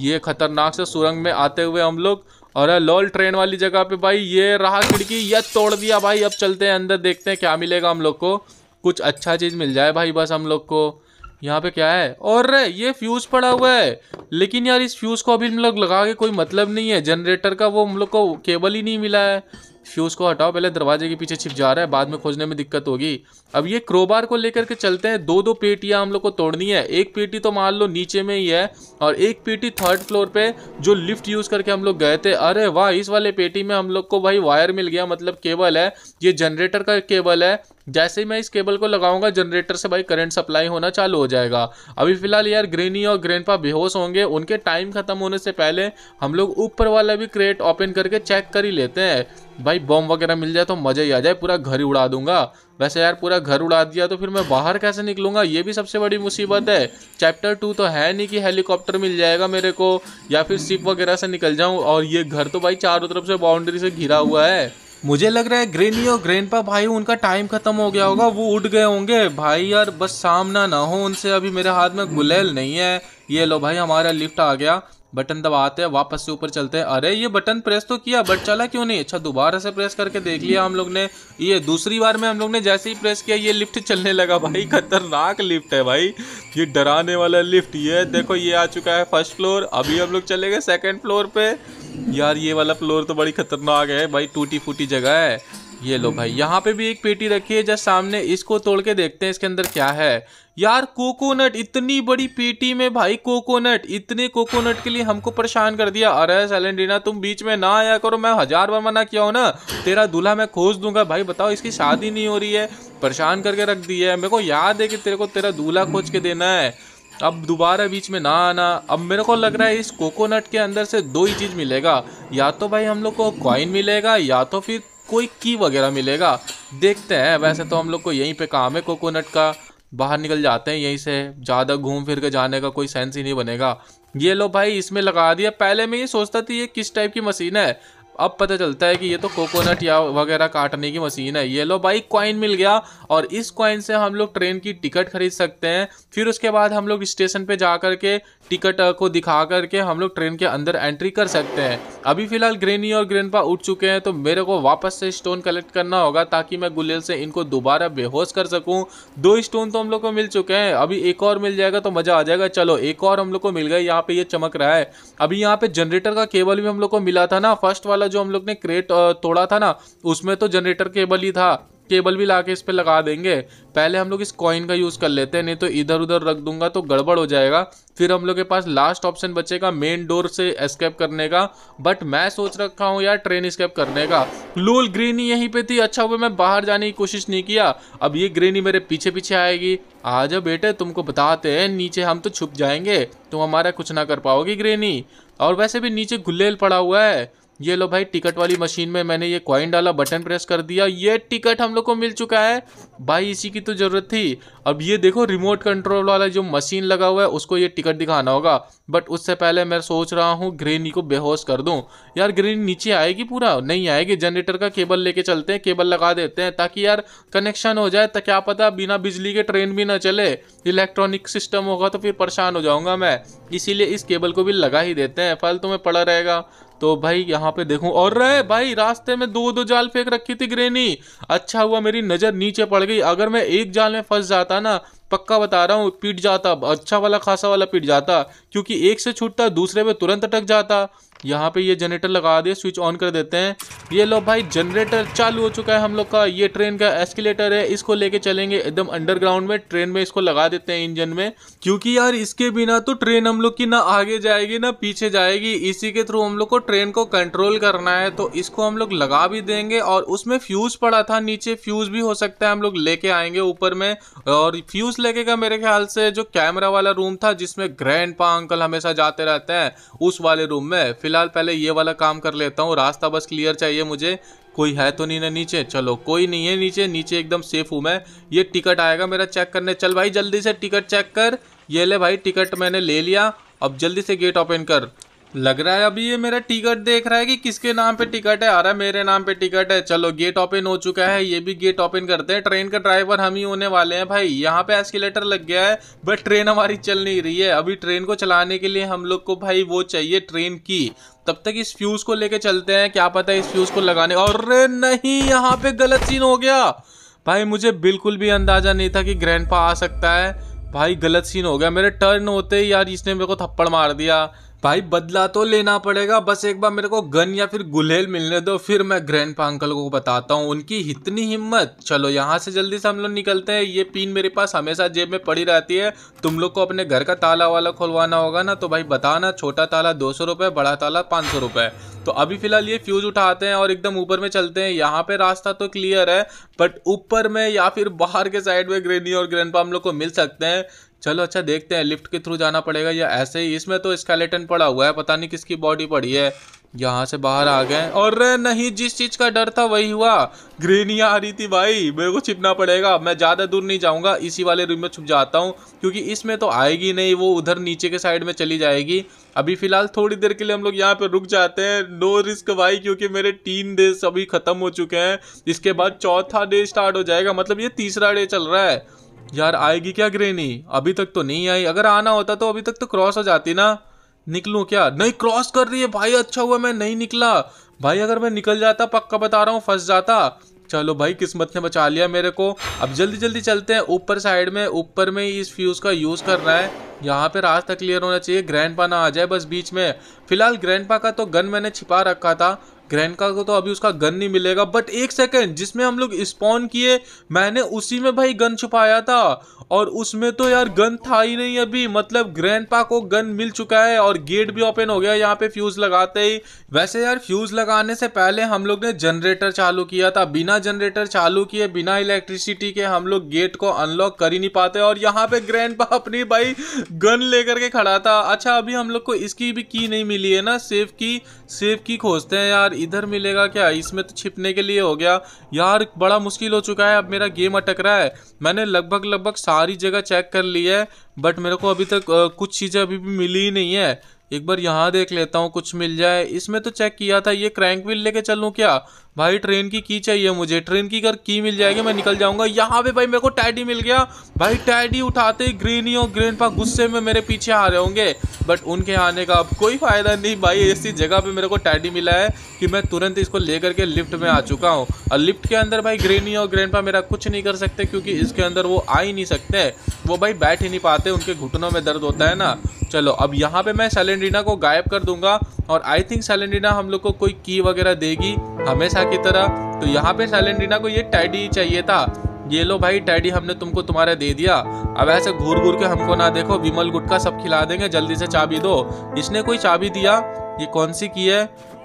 ये खतरनाक से सुरंग में आते हुए हम लोग और लॉल ट्रेन वाली जगह पे भाई ये रहा खिड़की ये तोड़ दिया भाई अब चलते हैं अंदर देखते हैं क्या मिलेगा हम लोग को कुछ अच्छा चीज़ मिल जाए भाई बस हम लोग को यहाँ पे क्या है और ये फ्यूज़ पड़ा हुआ है लेकिन यार इस फ्यूज़ को अभी हम लोग लगा के कोई मतलब नहीं है जनरेटर का वो हम लोग को केबल ही नहीं मिला है फ्यूज़ को हटाओ पहले दरवाजे के पीछे छिप जा रहा है बाद में खोजने में दिक्कत होगी अब ये क्रोबार को लेकर के चलते हैं दो दो पेटियाँ हम लोग को तोड़नी है एक पेटी तो मान लो नीचे में ही है और एक पेटी थर्ड फ्लोर पे जो लिफ्ट यूज़ करके हम लोग गए थे अरे वाह इस वाले पेटी में हम लोग को भाई वायर मिल गया मतलब केबल है ये जनरेटर का केबल है जैसे ही मैं इस केबल को लगाऊंगा जनरेटर से भाई करंट सप्लाई होना चालू हो जाएगा अभी फिलहाल यार ग्रेनी और ग्रैंडपा बेहोश होंगे उनके टाइम खत्म होने से पहले हम लोग ऊपर वाला भी क्रेट ओपन करके चेक कर ही लेते हैं भाई बम वगैरह मिल जाए तो मज़ा ही आ जाए पूरा घर ही उड़ा दूंगा वैसे यार पूरा घर उड़ा दिया तो फिर मैं बाहर कैसे निकलूंगा ये भी सबसे बड़ी मुसीबत है चैप्टर टू तो है नहीं कि हेलीकॉप्टर मिल जाएगा मेरे को या फिर सिप वगैरह से निकल जाऊँ और ये घर तो भाई चारों तरफ से बाउंड्री से घिरा हुआ है मुझे लग रहा है ग्रेनी और ग्रेन पा भाई उनका टाइम खत्म हो गया होगा वो उठ गए होंगे भाई यार बस सामना ना हो उनसे अभी मेरे हाथ में गुलेल नहीं है ये लो भाई हमारा लिफ्ट आ गया बटन दबाते हैं वापस से ऊपर चलते हैं अरे ये बटन प्रेस तो किया बट चला क्यों नहीं अच्छा दोबारा से प्रेस करके देख लिया हम लोग ने ये दूसरी बार में हम लोग ने जैसे ही प्रेस किया ये लिफ्ट चलने लगा भाई खतरनाक लिफ्ट है भाई ये डराने वाला लिफ्ट ये देखो ये आ चुका है फर्स्ट फ्लोर अभी हम लोग चले गए सेकेंड फ्लोर पे यार ये वाला फ्लोर तो बड़ी खतरनाक है भाई टूटी फूटी जगह है ये लो भाई यहाँ पे भी एक पेटी रखी है जस्ट सामने इसको तोड़ के देखते हैं इसके अंदर क्या है यार कोकोनट इतनी बड़ी पेटी में भाई कोकोनट इतने कोकोनट के लिए हमको परेशान कर दिया अरे सेलेंडीना तुम बीच में ना आया करो मैं हजार बार मना किया हूँ ना तेरा दूल्हा मैं खोज दूंगा भाई बताओ इसकी शादी नहीं हो रही है परेशान करके रख दी है मेरे को याद है कि तेरे को तेरा दूल्हा खोज के देना है अब दोबारा बीच में ना आना अब मेरे को लग रहा है इस कोकोनट के अंदर से दो ही चीज़ मिलेगा या तो भाई हम लोग को कॉइन मिलेगा या तो फिर कोई की वगैरह मिलेगा देखते हैं वैसे तो हम लोग को यहीं पे काम है कोकोनट का बाहर निकल जाते हैं यहीं से ज़्यादा घूम फिर के जाने का कोई सेंस ही नहीं बनेगा ये लो भाई इसमें लगा दिया पहले मैं ये सोचता था ये किस टाइप की मशीन है अब पता चलता है कि ये तो कोकोनट या वगैरह काटने की मशीन है ये लो भाई कॉइन मिल गया और इस कॉइन से हम लोग ट्रेन की टिकट खरीद सकते हैं फिर उसके बाद हम लोग स्टेशन पे जा कर के टिकट को दिखा करके हम लोग ट्रेन के अंदर एंट्री कर सकते हैं अभी फिलहाल ग्रेनी और ग्रेनपा उठ चुके हैं तो मेरे को वापस से स्टोन कलेक्ट करना होगा ताकि मैं गुलेल से इनको दोबारा बेहोश कर सकूँ दो स्टोन तो हम लोग को मिल चुके हैं अभी एक और मिल जाएगा तो मज़ा आ जाएगा चलो एक और हम लोग को मिल गया यहाँ पे ये चमक रहा है अभी यहाँ पे जनरेटर का केबल भी हम लोग को मिला था ना फर्स्ट वाला वाला जो हम लोग ने क्रेट तोड़ा था ना उसमें तो जनरेटर केबल ही था केबल भी लाके इस पे लगा देंगे पहले हम लोग इस कॉइन का यूज़ कर लेते हैं नहीं तो इधर उधर रख दूंगा तो गड़बड़ हो जाएगा फिर हम लोग के पास लास्ट ऑप्शन बचेगा मेन डोर से एस्केप करने का बट मैं सोच रखा हूँ यार ट्रेन स्केप करने का लूल ग्रीनी यहीं पे थी अच्छा हुआ मैं बाहर जाने की कोशिश नहीं किया अब ये ग्रीनी मेरे पीछे पीछे आएगी आ जाओ बेटे तुमको बताते हैं नीचे हम तो छुप जाएंगे तुम हमारा कुछ ना कर पाओगी ग्रेनी और वैसे भी नीचे गुल्लेल पड़ा हुआ है ये लो भाई टिकट वाली मशीन में मैंने ये कॉइन डाला बटन प्रेस कर दिया ये टिकट हम लोग को मिल चुका है भाई इसी की तो ज़रूरत थी अब ये देखो रिमोट कंट्रोल वाला जो मशीन लगा हुआ है उसको ये टिकट दिखाना होगा बट उससे पहले मैं सोच रहा हूँ ग्रेनी को बेहोश कर दूँ यार ग्रेनी नीचे आएगी पूरा नहीं आएगी जनरेटर का केबल लेके चलते हैं केबल लगा देते हैं ताकि यार कनेक्शन हो जाए तो क्या पता बिना बिजली के ट्रेन भी ना चले इलेक्ट्रॉनिक सिस्टम होगा तो फिर परेशान हो जाऊँगा मैं इसीलिए इस केबल को भी लगा ही देते हैं फल तुम्हें पड़ा रहेगा तो भाई यहाँ पे देखूँ और रहे भाई रास्ते में दो दो जाल फेंक रखी थी ग्रेनी अच्छा हुआ मेरी नज़र नीचे पड़ गई अगर मैं एक जाल में फंस जाता ना पक्का बता रहा हूँ पीट जाता अच्छा वाला खासा वाला पीट जाता क्योंकि एक से छूटता दूसरे पे तुरंत अटक जाता यहाँ पे ये जनरेटर लगा दिए स्विच ऑन कर देते हैं ये लो भाई जनरेटर चालू हो चुका है हम लोग का ये ट्रेन का एस्केलेटर है इसको लेके चलेंगे एकदम अंडरग्राउंड में ट्रेन में इसको लगा देते हैं इंजन में क्योंकि यार इसके बिना तो ट्रेन हम लोग की ना आगे जाएगी ना पीछे जाएगी इसी के थ्रू हम लोग को ट्रेन को कंट्रोल करना है तो इसको हम लोग लगा भी देंगे और उसमें फ्यूज पड़ा था नीचे फ्यूज भी हो सकता है हम लोग लेके आएंगे ऊपर में और फ्यूज लेके का मेरे ख्याल से जो कैमरा वाला रूम था जिसमें ग्रैंड पा अंकल हमेशा जाते रहते हैं उस वाले रूम में फिलहाल पहले ये वाला काम कर लेता हूँ रास्ता बस क्लियर चाहिए मुझे कोई है तो नहीं ना नीचे चलो कोई नहीं है नीचे नीचे एकदम सेफ हूँ मैं ये टिकट आएगा मेरा चेक करने चल भाई जल्दी से टिकट चेक कर ये ले भाई टिकट मैंने ले लिया अब जल्दी से गेट ओपन कर लग रहा है अभी ये मेरा टिकट देख रहा है कि किसके नाम पे टिकट है आ रहा है मेरे नाम पे टिकट है चलो गेट ओपन हो चुका है ये भी गेट ओपन करते हैं ट्रेन का ड्राइवर हम ही होने वाले हैं भाई यहाँ पे एस्केलेटर लग गया है बट ट्रेन हमारी चल नहीं रही है अभी ट्रेन को चलाने के लिए हम लोग को भाई वो चाहिए ट्रेन की तब तक इस फ्यूज को लेके चलते हैं क्या पता है इस फ्यूज को लगाने और नहीं यहाँ पे गलत सीन हो गया भाई मुझे बिल्कुल भी अंदाजा नहीं था कि ग्रैंड आ सकता है भाई गलत सीन हो गया मेरे टर्न होते ही यार इसने मेरे को थप्पड़ मार दिया भाई बदला तो लेना पड़ेगा बस एक बार मेरे को गन या फिर गुलेल मिलने दो फिर मैं ग्रैंड पा अंकल को बताता हूँ उनकी इतनी हिम्मत चलो यहाँ से जल्दी से हम लोग निकलते हैं ये पिन मेरे पास हमेशा जेब में पड़ी रहती है तुम लोग को अपने घर का ताला वाला खोलवाना होगा ना तो भाई बताना छोटा ताला दो सौ रुपये बड़ा ताला पाँच सौ रुपये तो अभी फिलहाल ये फ्यूज़ उठाते हैं और एकदम ऊपर में चलते हैं यहाँ पे रास्ता तो क्लियर है बट ऊपर में या फिर बाहर के साइड में ग्रेनी और ग्रैंड हम लोग को मिल सकते हैं चलो अच्छा देखते हैं लिफ्ट के थ्रू जाना पड़ेगा या ऐसे ही इसमें तो स्केलेटन पड़ा हुआ है पता नहीं किसकी बॉडी पड़ी है यहाँ से बाहर आ गए और नहीं जिस चीज़ का डर था वही हुआ ग्रेनिया आ रही थी भाई मेरे को छिपना पड़ेगा मैं ज़्यादा दूर नहीं जाऊंगा इसी वाले रूम में छुप जाता हूँ क्योंकि इसमें तो आएगी नहीं वो उधर नीचे के साइड में चली जाएगी अभी फ़िलहाल थोड़ी देर के लिए हम लोग यहाँ पर रुक जाते हैं नो रिस्क भाई क्योंकि मेरे तीन डे सभी ख़त्म हो चुके हैं इसके बाद चौथा डे स्टार्ट हो जाएगा मतलब ये तीसरा डे चल रहा है यार आएगी क्या ग्रेनी अभी तक तो नहीं आई अगर आना होता तो अभी तक तो क्रॉस हो जाती ना निकलूँ क्या नहीं क्रॉस कर रही है भाई अच्छा हुआ मैं नहीं निकला भाई अगर मैं निकल जाता पक्का बता रहा हूँ फंस जाता चलो भाई किस्मत ने बचा लिया मेरे को अब जल्दी जल्दी चलते हैं ऊपर साइड में ऊपर में इस फ्यूज़ का यूज़ कर रहा है यहाँ पे रास्ता क्लियर होना चाहिए पा ना आ जाए बस बीच में फिलहाल पा का तो गन मैंने छिपा रखा था ग्रैंडकार को तो अभी उसका गन नहीं मिलेगा बट एक सेकेंड जिसमें हम लोग स्पॉन किए मैंने उसी में भाई गन छुपाया था और उसमें तो यार गन था ही नहीं अभी मतलब ग्रैंड पा को गन मिल चुका है और गेट भी ओपन हो गया यहाँ पे फ्यूज लगाते ही वैसे यार फ्यूज लगाने से पहले हम लोग ने जनरेटर चालू किया था बिना जनरेटर चालू किए बिना इलेक्ट्रिसिटी के हम लोग गेट को अनलॉक कर ही नहीं पाते और यहाँ पे ग्रैंड पा अपनी भाई गन लेकर के खड़ा था अच्छा अभी हम लोग को इसकी भी की नहीं मिली है ना सेफ की सेफ की खोजते हैं यार इधर मिलेगा क्या इसमें तो छिपने के लिए हो गया यार बड़ा मुश्किल हो चुका है अब मेरा गेम अटक रहा है मैंने लगभग लगभग सारी जगह चेक कर ली है बट मेरे को अभी तक आ, कुछ चीज़ें अभी भी मिली ही नहीं है एक बार यहाँ देख लेता हूँ कुछ मिल जाए इसमें तो चेक किया था ये क्रैंक व्हील लेके चलूँ क्या भाई ट्रेन की की चाहिए मुझे ट्रेन की अगर की मिल जाएगी मैं निकल जाऊंगा यहाँ पे भाई मेरे को टैडी मिल गया भाई टैडी उठाते ही ग्रीनी और ग्रीन पा गुस्से में मेरे पीछे आ रहे होंगे बट उनके आने का अब कोई फ़ायदा नहीं भाई ऐसी जगह पे मेरे को टैडी मिला है कि मैं तुरंत इसको लेकर के लिफ्ट में आ चुका हूँ और लिफ्ट के अंदर भाई ग्रीनी और ग्रैंड मेरा कुछ नहीं कर सकते क्योंकि इसके अंदर वो आ ही नहीं सकते वो भाई बैठ ही नहीं पाते उनके घुटनों में दर्द होता है ना चलो अब यहाँ पे मैं सेलेंड्रीना को गायब कर दूंगा और आई थिंक सेलेंड्रीना हम लोग को कोई की वगैरह देगी हमेशा की तरह तो यहाँ पे सैलेंड्रीना को ये टैडी चाहिए था ये लो भाई टैडी हमने तुमको तुम्हारा दे दिया अब ऐसे घूर घूर के हमको ना देखो विमल गुटका सब खिला देंगे जल्दी से चाबी दो इसने कोई चाबी दिया ये कौन सी की है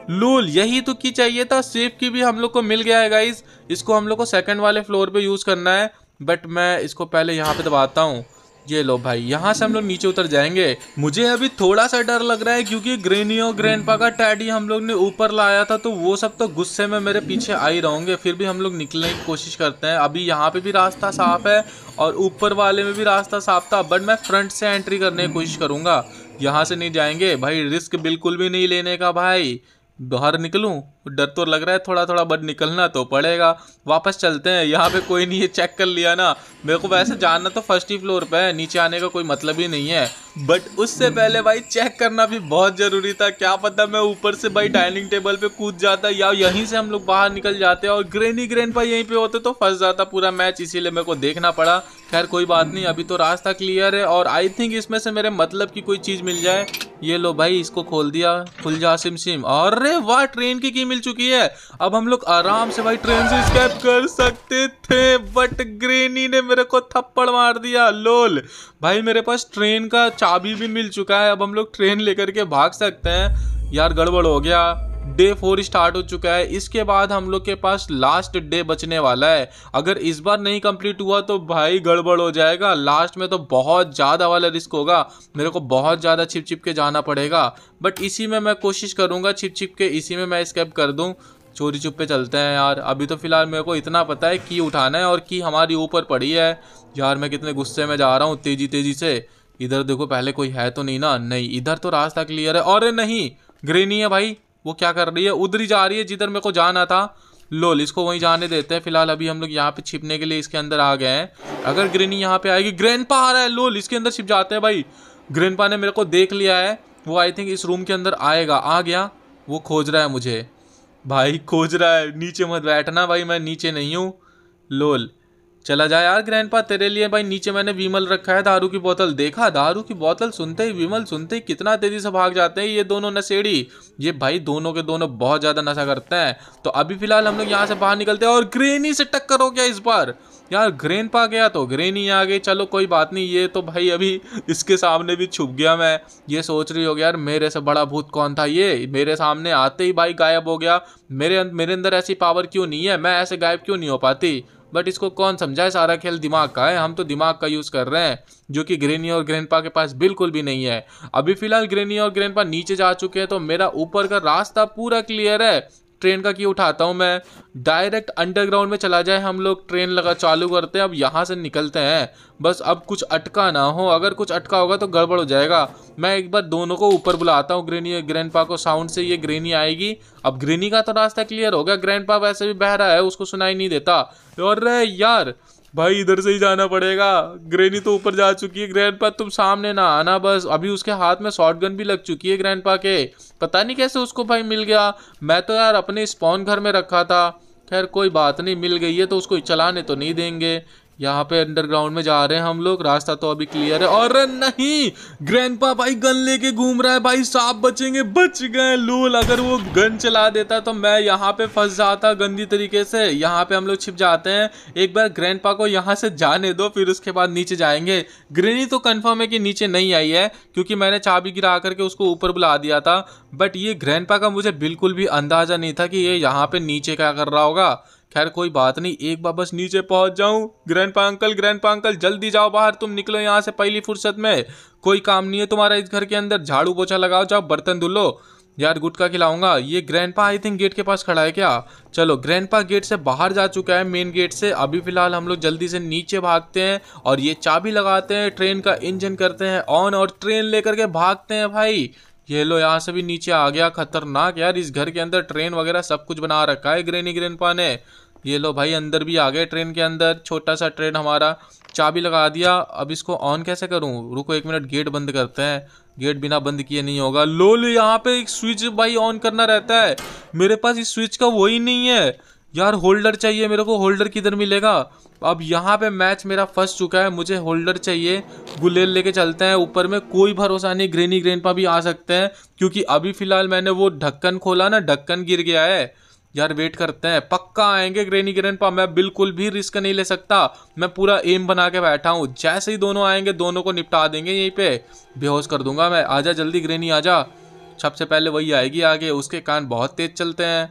लूल यही तो की चाहिए था सेफ की भी हम लोग को मिल गया है गाइज इसको हम लोग को सेकंड वाले फ्लोर पे यूज़ करना है बट मैं इसको पहले यहाँ पे दबाता हूँ ये लो भाई यहाँ से हम लोग नीचे उतर जाएंगे मुझे अभी थोड़ा सा डर लग रहा है क्योंकि ग्रेनियो ग्रैंडपा का टैडी हम लोग ने ऊपर लाया था तो वो सब तो गुस्से में मेरे पीछे आ ही रहोगे फिर भी हम लोग निकलने की कोशिश करते हैं अभी यहाँ पे भी रास्ता साफ है और ऊपर वाले में भी रास्ता साफ था बट मैं फ्रंट से एंट्री करने की कोशिश करूँगा यहाँ से नहीं जाएंगे भाई रिस्क बिल्कुल भी नहीं लेने का भाई बाहर निकलूँ डर तो लग रहा है थोड़ा थोड़ा बट निकलना तो पड़ेगा वापस चलते हैं यहाँ पे कोई नहीं है चेक कर लिया ना मेरे को वैसे जानना तो फर्स्ट ही फ्लोर पे है नीचे आने का कोई मतलब ही नहीं है बट उससे पहले भाई चेक करना भी बहुत ज़रूरी था क्या पता मैं ऊपर से भाई डाइनिंग टेबल पे कूद जाता या यहीं से हम लोग बाहर निकल जाते और ग्रेन ही ग्रेन पर यहीं पे होते तो फंस जाता पूरा मैच इसीलिए मेरे को देखना पड़ा खैर कोई बात नहीं अभी तो रास्ता क्लियर है और आई थिंक इसमें से मेरे मतलब की कोई चीज़ मिल जाए ये लो भाई इसको खोल दिया खुल जा सिम सिम अरे वाह ट्रेन की कीमत मिल चुकी है अब हम लोग आराम से भाई ट्रेन से स्कैप कर सकते थे बट ग्रेनी ने मेरे को थप्पड़ मार दिया लोल भाई मेरे पास ट्रेन का चाबी भी मिल चुका है अब हम लोग ट्रेन लेकर के भाग सकते हैं यार गड़बड़ हो गया डे फोर स्टार्ट हो चुका है इसके बाद हम लोग के पास लास्ट डे बचने वाला है अगर इस बार नहीं कंप्लीट हुआ तो भाई गड़बड़ हो जाएगा लास्ट में तो बहुत ज़्यादा वाला रिस्क होगा मेरे को बहुत ज़्यादा छिप छिप के जाना पड़ेगा बट इसी में मैं कोशिश करूँगा छिप छिप के इसी में मैं स्केप कर दूँ चोरी चुप चलते हैं यार अभी तो फिलहाल मेरे को इतना पता है की उठाना है और की हमारी ऊपर पड़ी है यार मैं कितने गुस्से में जा रहा हूँ तेज़ी तेज़ी से इधर देखो पहले कोई है तो नहीं ना नहीं इधर तो रास्ता क्लियर है और नहीं ग्रीन ही है भाई वो क्या कर रही है उधर ही जा रही है जिधर मेरे को जाना था लोल इसको वहीं जाने देते हैं फिलहाल अभी हम लोग यहाँ पे छिपने के लिए इसके अंदर आ गए हैं अगर ग्रिनी यहाँ पे आएगी ग्रैंड पा आ रहा है लोल इसके अंदर छिप जाते हैं भाई ग्रैंड पा ने मेरे को देख लिया है वो आई थिंक इस रूम के अंदर आएगा आ गया वो खोज रहा है मुझे भाई खोज रहा है नीचे मत बैठना भाई मैं नीचे नहीं हूँ लोल चला जा यार ग्रैंडपा तेरे लिए भाई नीचे मैंने विमल रखा है दारू की बोतल देखा दारू की बोतल सुनते ही विमल सुनते ही कितना तेजी से भाग जाते हैं ये दोनों नशेड़ी ये भाई दोनों के दोनों बहुत ज़्यादा नशा करते हैं तो अभी फिलहाल हम लोग यहाँ से बाहर निकलते हैं और ग्रेनी से टक्कर हो गया इस बार यार ग्रेन पा गया तो ग्रेन ही आ गई चलो कोई बात नहीं ये तो भाई अभी इसके सामने भी छुप गया मैं ये सोच रही हो गया यार मेरे से बड़ा भूत कौन था ये मेरे सामने आते ही भाई गायब हो गया मेरे अं-, मेरे अंदर ऐसी पावर क्यों नहीं है मैं ऐसे गायब क्यों नहीं हो पाती बट इसको कौन समझाए सारा खेल दिमाग का है हम तो दिमाग का यूज़ कर रहे हैं जो कि ग्रेनी और ग्रैंडपा के पास बिल्कुल भी नहीं है अभी फिलहाल ग्रेनी और ग्रैंडपा नीचे जा चुके हैं तो मेरा ऊपर का रास्ता पूरा क्लियर है ट्रेन का की उठाता हूँ मैं डायरेक्ट अंडरग्राउंड में चला जाए हम लोग ट्रेन लगा चालू करते हैं अब यहाँ से निकलते हैं बस अब कुछ अटका ना हो अगर कुछ अटका होगा तो गड़बड़ हो जाएगा मैं एक बार दोनों को ऊपर बुलाता हूँ ग्रेनी ग्रैंड को साउंड से ये ग्रेनी आएगी अब ग्रेनी का तो रास्ता क्लियर हो गया ग्रैंड वैसे भी बह रहा है उसको सुनाई नहीं देता और यार भाई इधर से ही जाना पड़ेगा ग्रेनी तो ऊपर जा चुकी है ग्रैंड तुम सामने ना आना बस अभी उसके हाथ में शॉर्ट भी लग चुकी है ग्रैंड के पता नहीं कैसे उसको भाई मिल गया मैं तो यार अपने स्पॉन घर में रखा था खैर कोई बात नहीं मिल गई है तो उसको चलाने तो नहीं देंगे यहाँ पे अंडरग्राउंड में जा रहे हैं हम लोग रास्ता तो अभी क्लियर है और नहीं ग्रैंडपा भाई गन लेके घूम रहा है भाई सांप बचेंगे बच गए लूल अगर वो गन चला देता तो मैं यहाँ पे फंस जाता गंदी तरीके से यहाँ पे हम लोग छिप जाते हैं एक बार ग्रैंड को यहाँ से जाने दो फिर उसके बाद नीचे जाएंगे ग्रेनी तो कन्फर्म है कि नीचे नहीं आई है क्योंकि मैंने चाबी गिरा करके उसको ऊपर बुला दिया था बट ये ग्रैंड का मुझे बिल्कुल भी अंदाजा नहीं था कि ये यहाँ पे नीचे क्या कर रहा होगा खैर कोई बात नहीं एक बार बस नीचे पहुंच जाऊं पा अंकल पा अंकल जल्दी जाओ बाहर तुम निकलो यहाँ से पहली फुर्सत में कोई काम नहीं है तुम्हारा इस घर के अंदर झाड़ू पोछा लगाओ जाओ बर्तन धुलो यार गुटका खिलाऊंगा ये पा आई थिंक गेट के पास खड़ा है क्या चलो पा गेट से बाहर जा चुका है मेन गेट से अभी फिलहाल हम लोग जल्दी से नीचे भागते हैं और ये चाबी लगाते हैं ट्रेन का इंजन करते हैं ऑन और ट्रेन लेकर के भागते हैं भाई ये लो यहाँ से भी नीचे आ गया खतरनाक यार इस घर के अंदर ट्रेन वगैरह सब कुछ बना रखा है ग्रेनी ग्रैंड ने ये लो भाई अंदर भी आ गए ट्रेन के अंदर छोटा सा ट्रेन हमारा चाबी लगा दिया अब इसको ऑन कैसे करूँ रुको एक मिनट गेट बंद करते हैं गेट बिना बंद किए नहीं होगा लोल यहाँ पे एक स्विच भाई ऑन करना रहता है मेरे पास इस स्विच का वही नहीं है यार होल्डर चाहिए मेरे को होल्डर किधर मिलेगा अब यहाँ पे मैच मेरा फंस चुका है मुझे होल्डर चाहिए गुलेल लेके चलते हैं ऊपर में कोई भरोसा नहीं ग्रेनी ग्रेन पर भी आ सकते हैं क्योंकि अभी फ़िलहाल मैंने वो ढक्कन खोला ना ढक्कन गिर गया है यार वेट करते हैं पक्का आएंगे ग्रेनी पा मैं बिल्कुल भी रिस्क नहीं ले सकता मैं पूरा एम बना के बैठा हूँ जैसे ही दोनों आएंगे दोनों को निपटा देंगे यहीं पे बेहोश कर दूंगा मैं आजा जल्दी ग्रेनी आजा सबसे पहले वही आएगी आगे उसके कान बहुत तेज चलते हैं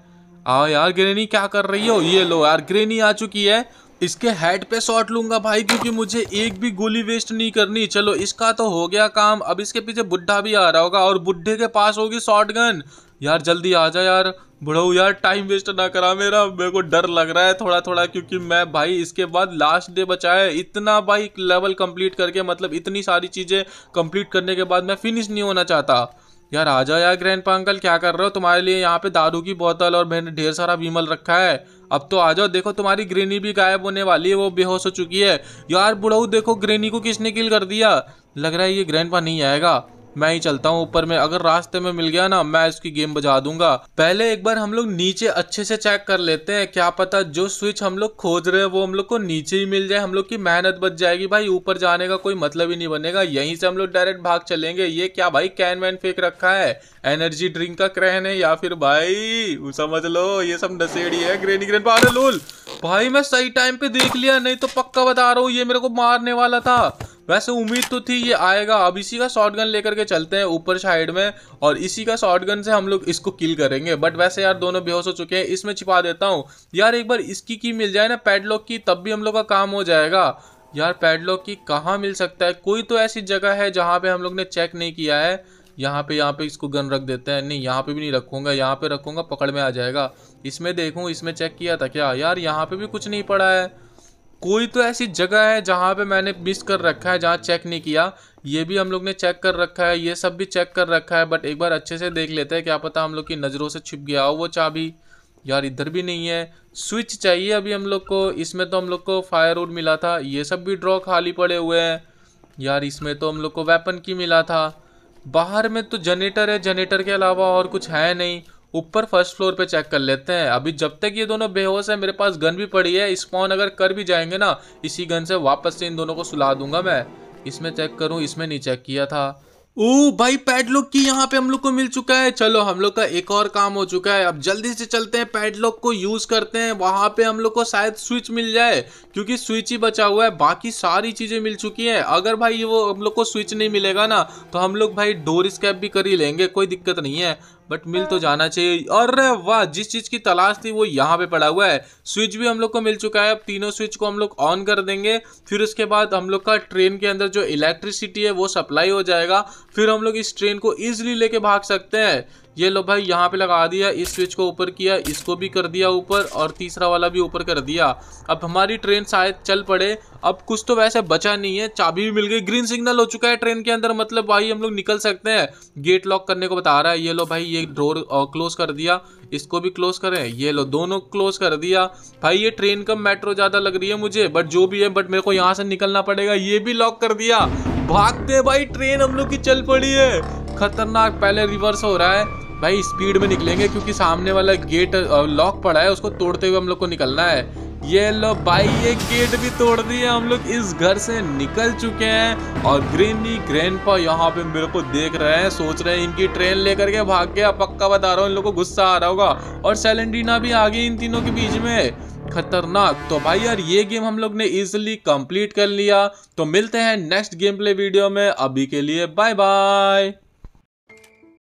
आओ यार ग्रेनी क्या कर रही हो ये लो यार ग्रेनी आ चुकी है इसके हेड पे शॉट लूंगा भाई क्योंकि मुझे एक भी गोली वेस्ट नहीं करनी चलो इसका तो हो गया काम अब इसके पीछे बुढ़ा भी आ रहा होगा और बुढ़े के पास होगी शॉर्ट गन यार जल्दी आ जा यार बुढ़ाऊ यार टाइम वेस्ट ना करा मेरा मेरे को डर लग रहा है थोड़ा थोड़ा क्योंकि मैं भाई इसके बाद लास्ट डे बचा है इतना भाई लेवल कंप्लीट करके मतलब इतनी सारी चीज़ें कंप्लीट करने के बाद मैं फिनिश नहीं होना चाहता यार आ जाओ यार ग्रैंड अंकल क्या कर रहे हो तुम्हारे लिए यहाँ पे दारू की बोतल और मैंने ढेर सारा बीमल रखा है अब तो आ जाओ देखो तुम्हारी ग्रेनी भी गायब होने वाली है वो बेहोश हो चुकी है यार बुढ़ाऊ देखो ग्रेनी को किसने किल कर दिया लग रहा है ये ग्रैंडपा नहीं आएगा मैं ही चलता हूँ ऊपर में अगर रास्ते में मिल गया ना मैं इसकी गेम बजा दूंगा पहले एक बार हम लोग नीचे अच्छे से चेक कर लेते हैं क्या पता जो स्विच हम लोग खोज रहे हैं वो हम लोग को नीचे ही मिल जाए हम लोग की मेहनत बच जाएगी भाई ऊपर जाने का कोई मतलब ही नहीं बनेगा यहीं से हम लोग डायरेक्ट भाग चलेंगे ये क्या भाई कैन वैन फेंक रखा है एनर्जी ड्रिंक का क्रहन है या फिर भाई समझ लो ये सब नशेड़ी है ग्रेनी ग्रेन पारे लूल भाई मैं सही टाइम पे देख लिया नहीं तो पक्का बता रहा हूँ ये मेरे को मारने वाला था वैसे उम्मीद तो थी ये आएगा अब इसी का शॉर्ट लेकर के चलते हैं ऊपर साइड में और इसी का शॉर्ट से हम लोग इसको किल करेंगे बट वैसे यार दोनों बेहोश हो चुके हैं इसमें छिपा देता हूँ यार एक बार इसकी की मिल जाए ना पैडलॉक की तब भी हम लोग का काम हो जाएगा यार पैडलॉक की कहाँ मिल सकता है कोई तो ऐसी जगह है जहाँ पे हम लोग ने चेक नहीं किया है यहाँ पे यहाँ पे इसको गन रख देते हैं नहीं यहाँ पे भी नहीं रखूँगा यहाँ पे रखूँगा पकड़ में आ जाएगा इसमें देखूँ इसमें चेक किया था क्या यार यहाँ पे भी कुछ नहीं पड़ा है कोई तो ऐसी जगह है जहाँ पे मैंने मिस कर रखा है जहाँ चेक नहीं किया ये भी हम लोग ने चेक कर रखा है ये सब भी चेक कर रखा है बट एक बार अच्छे से देख लेते हैं क्या पता हम लोग की नज़रों से छिप गया हो वो चाबी यार इधर भी नहीं है स्विच चाहिए अभी हम लोग को इसमें तो हम लोग को फायर वुड मिला था ये सब भी ड्रॉ खाली पड़े हुए हैं यार इसमें तो हम लोग को वेपन की मिला था बाहर में तो जनरेटर है जनरेटर के अलावा और कुछ है नहीं ऊपर फर्स्ट फ्लोर पे चेक कर लेते हैं अभी जब तक ये दोनों बेहोश है मेरे पास गन भी पड़ी है स्पॉन अगर कर भी जाएंगे ना इसी गन से वापस से इन दोनों को सुला दूंगा मैं इसमें चेक करूँ इसमें नहीं चेक किया था ओ भाई पैडलॉक की यहाँ पे हम लोग को मिल चुका है चलो हम लोग का एक और काम हो चुका है अब जल्दी से चलते हैं पैडलॉक को यूज करते हैं वहां पे हम लोग को शायद स्विच मिल जाए क्योंकि स्विच ही बचा हुआ है बाकी सारी चीजें मिल चुकी हैं अगर भाई वो हम लोग को स्विच नहीं मिलेगा ना तो हम लोग भाई डोर स्कैप भी कर ही लेंगे कोई दिक्कत नहीं है बट मिल तो हाँ। जाना चाहिए और वाह जिस चीज़ की तलाश थी वो यहाँ पे पड़ा हुआ है स्विच भी हम लोग को मिल चुका है अब तीनों स्विच को हम लोग ऑन कर देंगे फिर उसके बाद हम लोग का ट्रेन के अंदर जो इलेक्ट्रिसिटी है वो सप्लाई हो जाएगा फिर हम लोग इस ट्रेन को ईजिली लेके भाग सकते हैं ये लो भाई यहाँ पे लगा दिया इस स्विच को ऊपर किया इसको भी कर दिया ऊपर और तीसरा वाला भी ऊपर कर दिया अब हमारी ट्रेन शायद चल पड़े अब कुछ तो वैसे बचा नहीं है चाबी भी मिल गई ग्रीन सिग्नल हो चुका है ट्रेन के अंदर मतलब भाई हम लोग निकल सकते हैं गेट लॉक करने को बता रहा है ये लो भाई ये डोर क्लोज कर दिया इसको भी क्लोज करें ये लो दोनों क्लोज कर दिया भाई ये ट्रेन का मेट्रो ज़्यादा लग रही है मुझे बट जो भी है बट मेरे को यहाँ से निकलना पड़ेगा ये भी लॉक कर दिया भागते भाई ट्रेन हम लोग की चल पड़ी है खतरनाक पहले रिवर्स हो रहा है भाई स्पीड में निकलेंगे क्योंकि सामने वाला गेट लॉक पड़ा है उसको तोड़ते हुए हम लोग को निकलना है ये लो भाई ये गेट भी तोड़ दिए हम लोग इस घर से निकल चुके हैं और ग्रीनी ग्रैंड पा यहाँ पे मेरे को देख रहे हैं सोच रहे हैं इनकी ट्रेन लेकर के भाग गया पक्का बता रहा हूँ इन लोगों को गुस्सा आ रहा होगा और सेलेंडीना भी आ गई इन तीनों के बीच में खतरनाक तो भाई यार ये गेम हम लोग ने इजिली कंप्लीट कर लिया तो मिलते हैं नेक्स्ट गेम प्ले वीडियो में अभी के लिए बाय बाय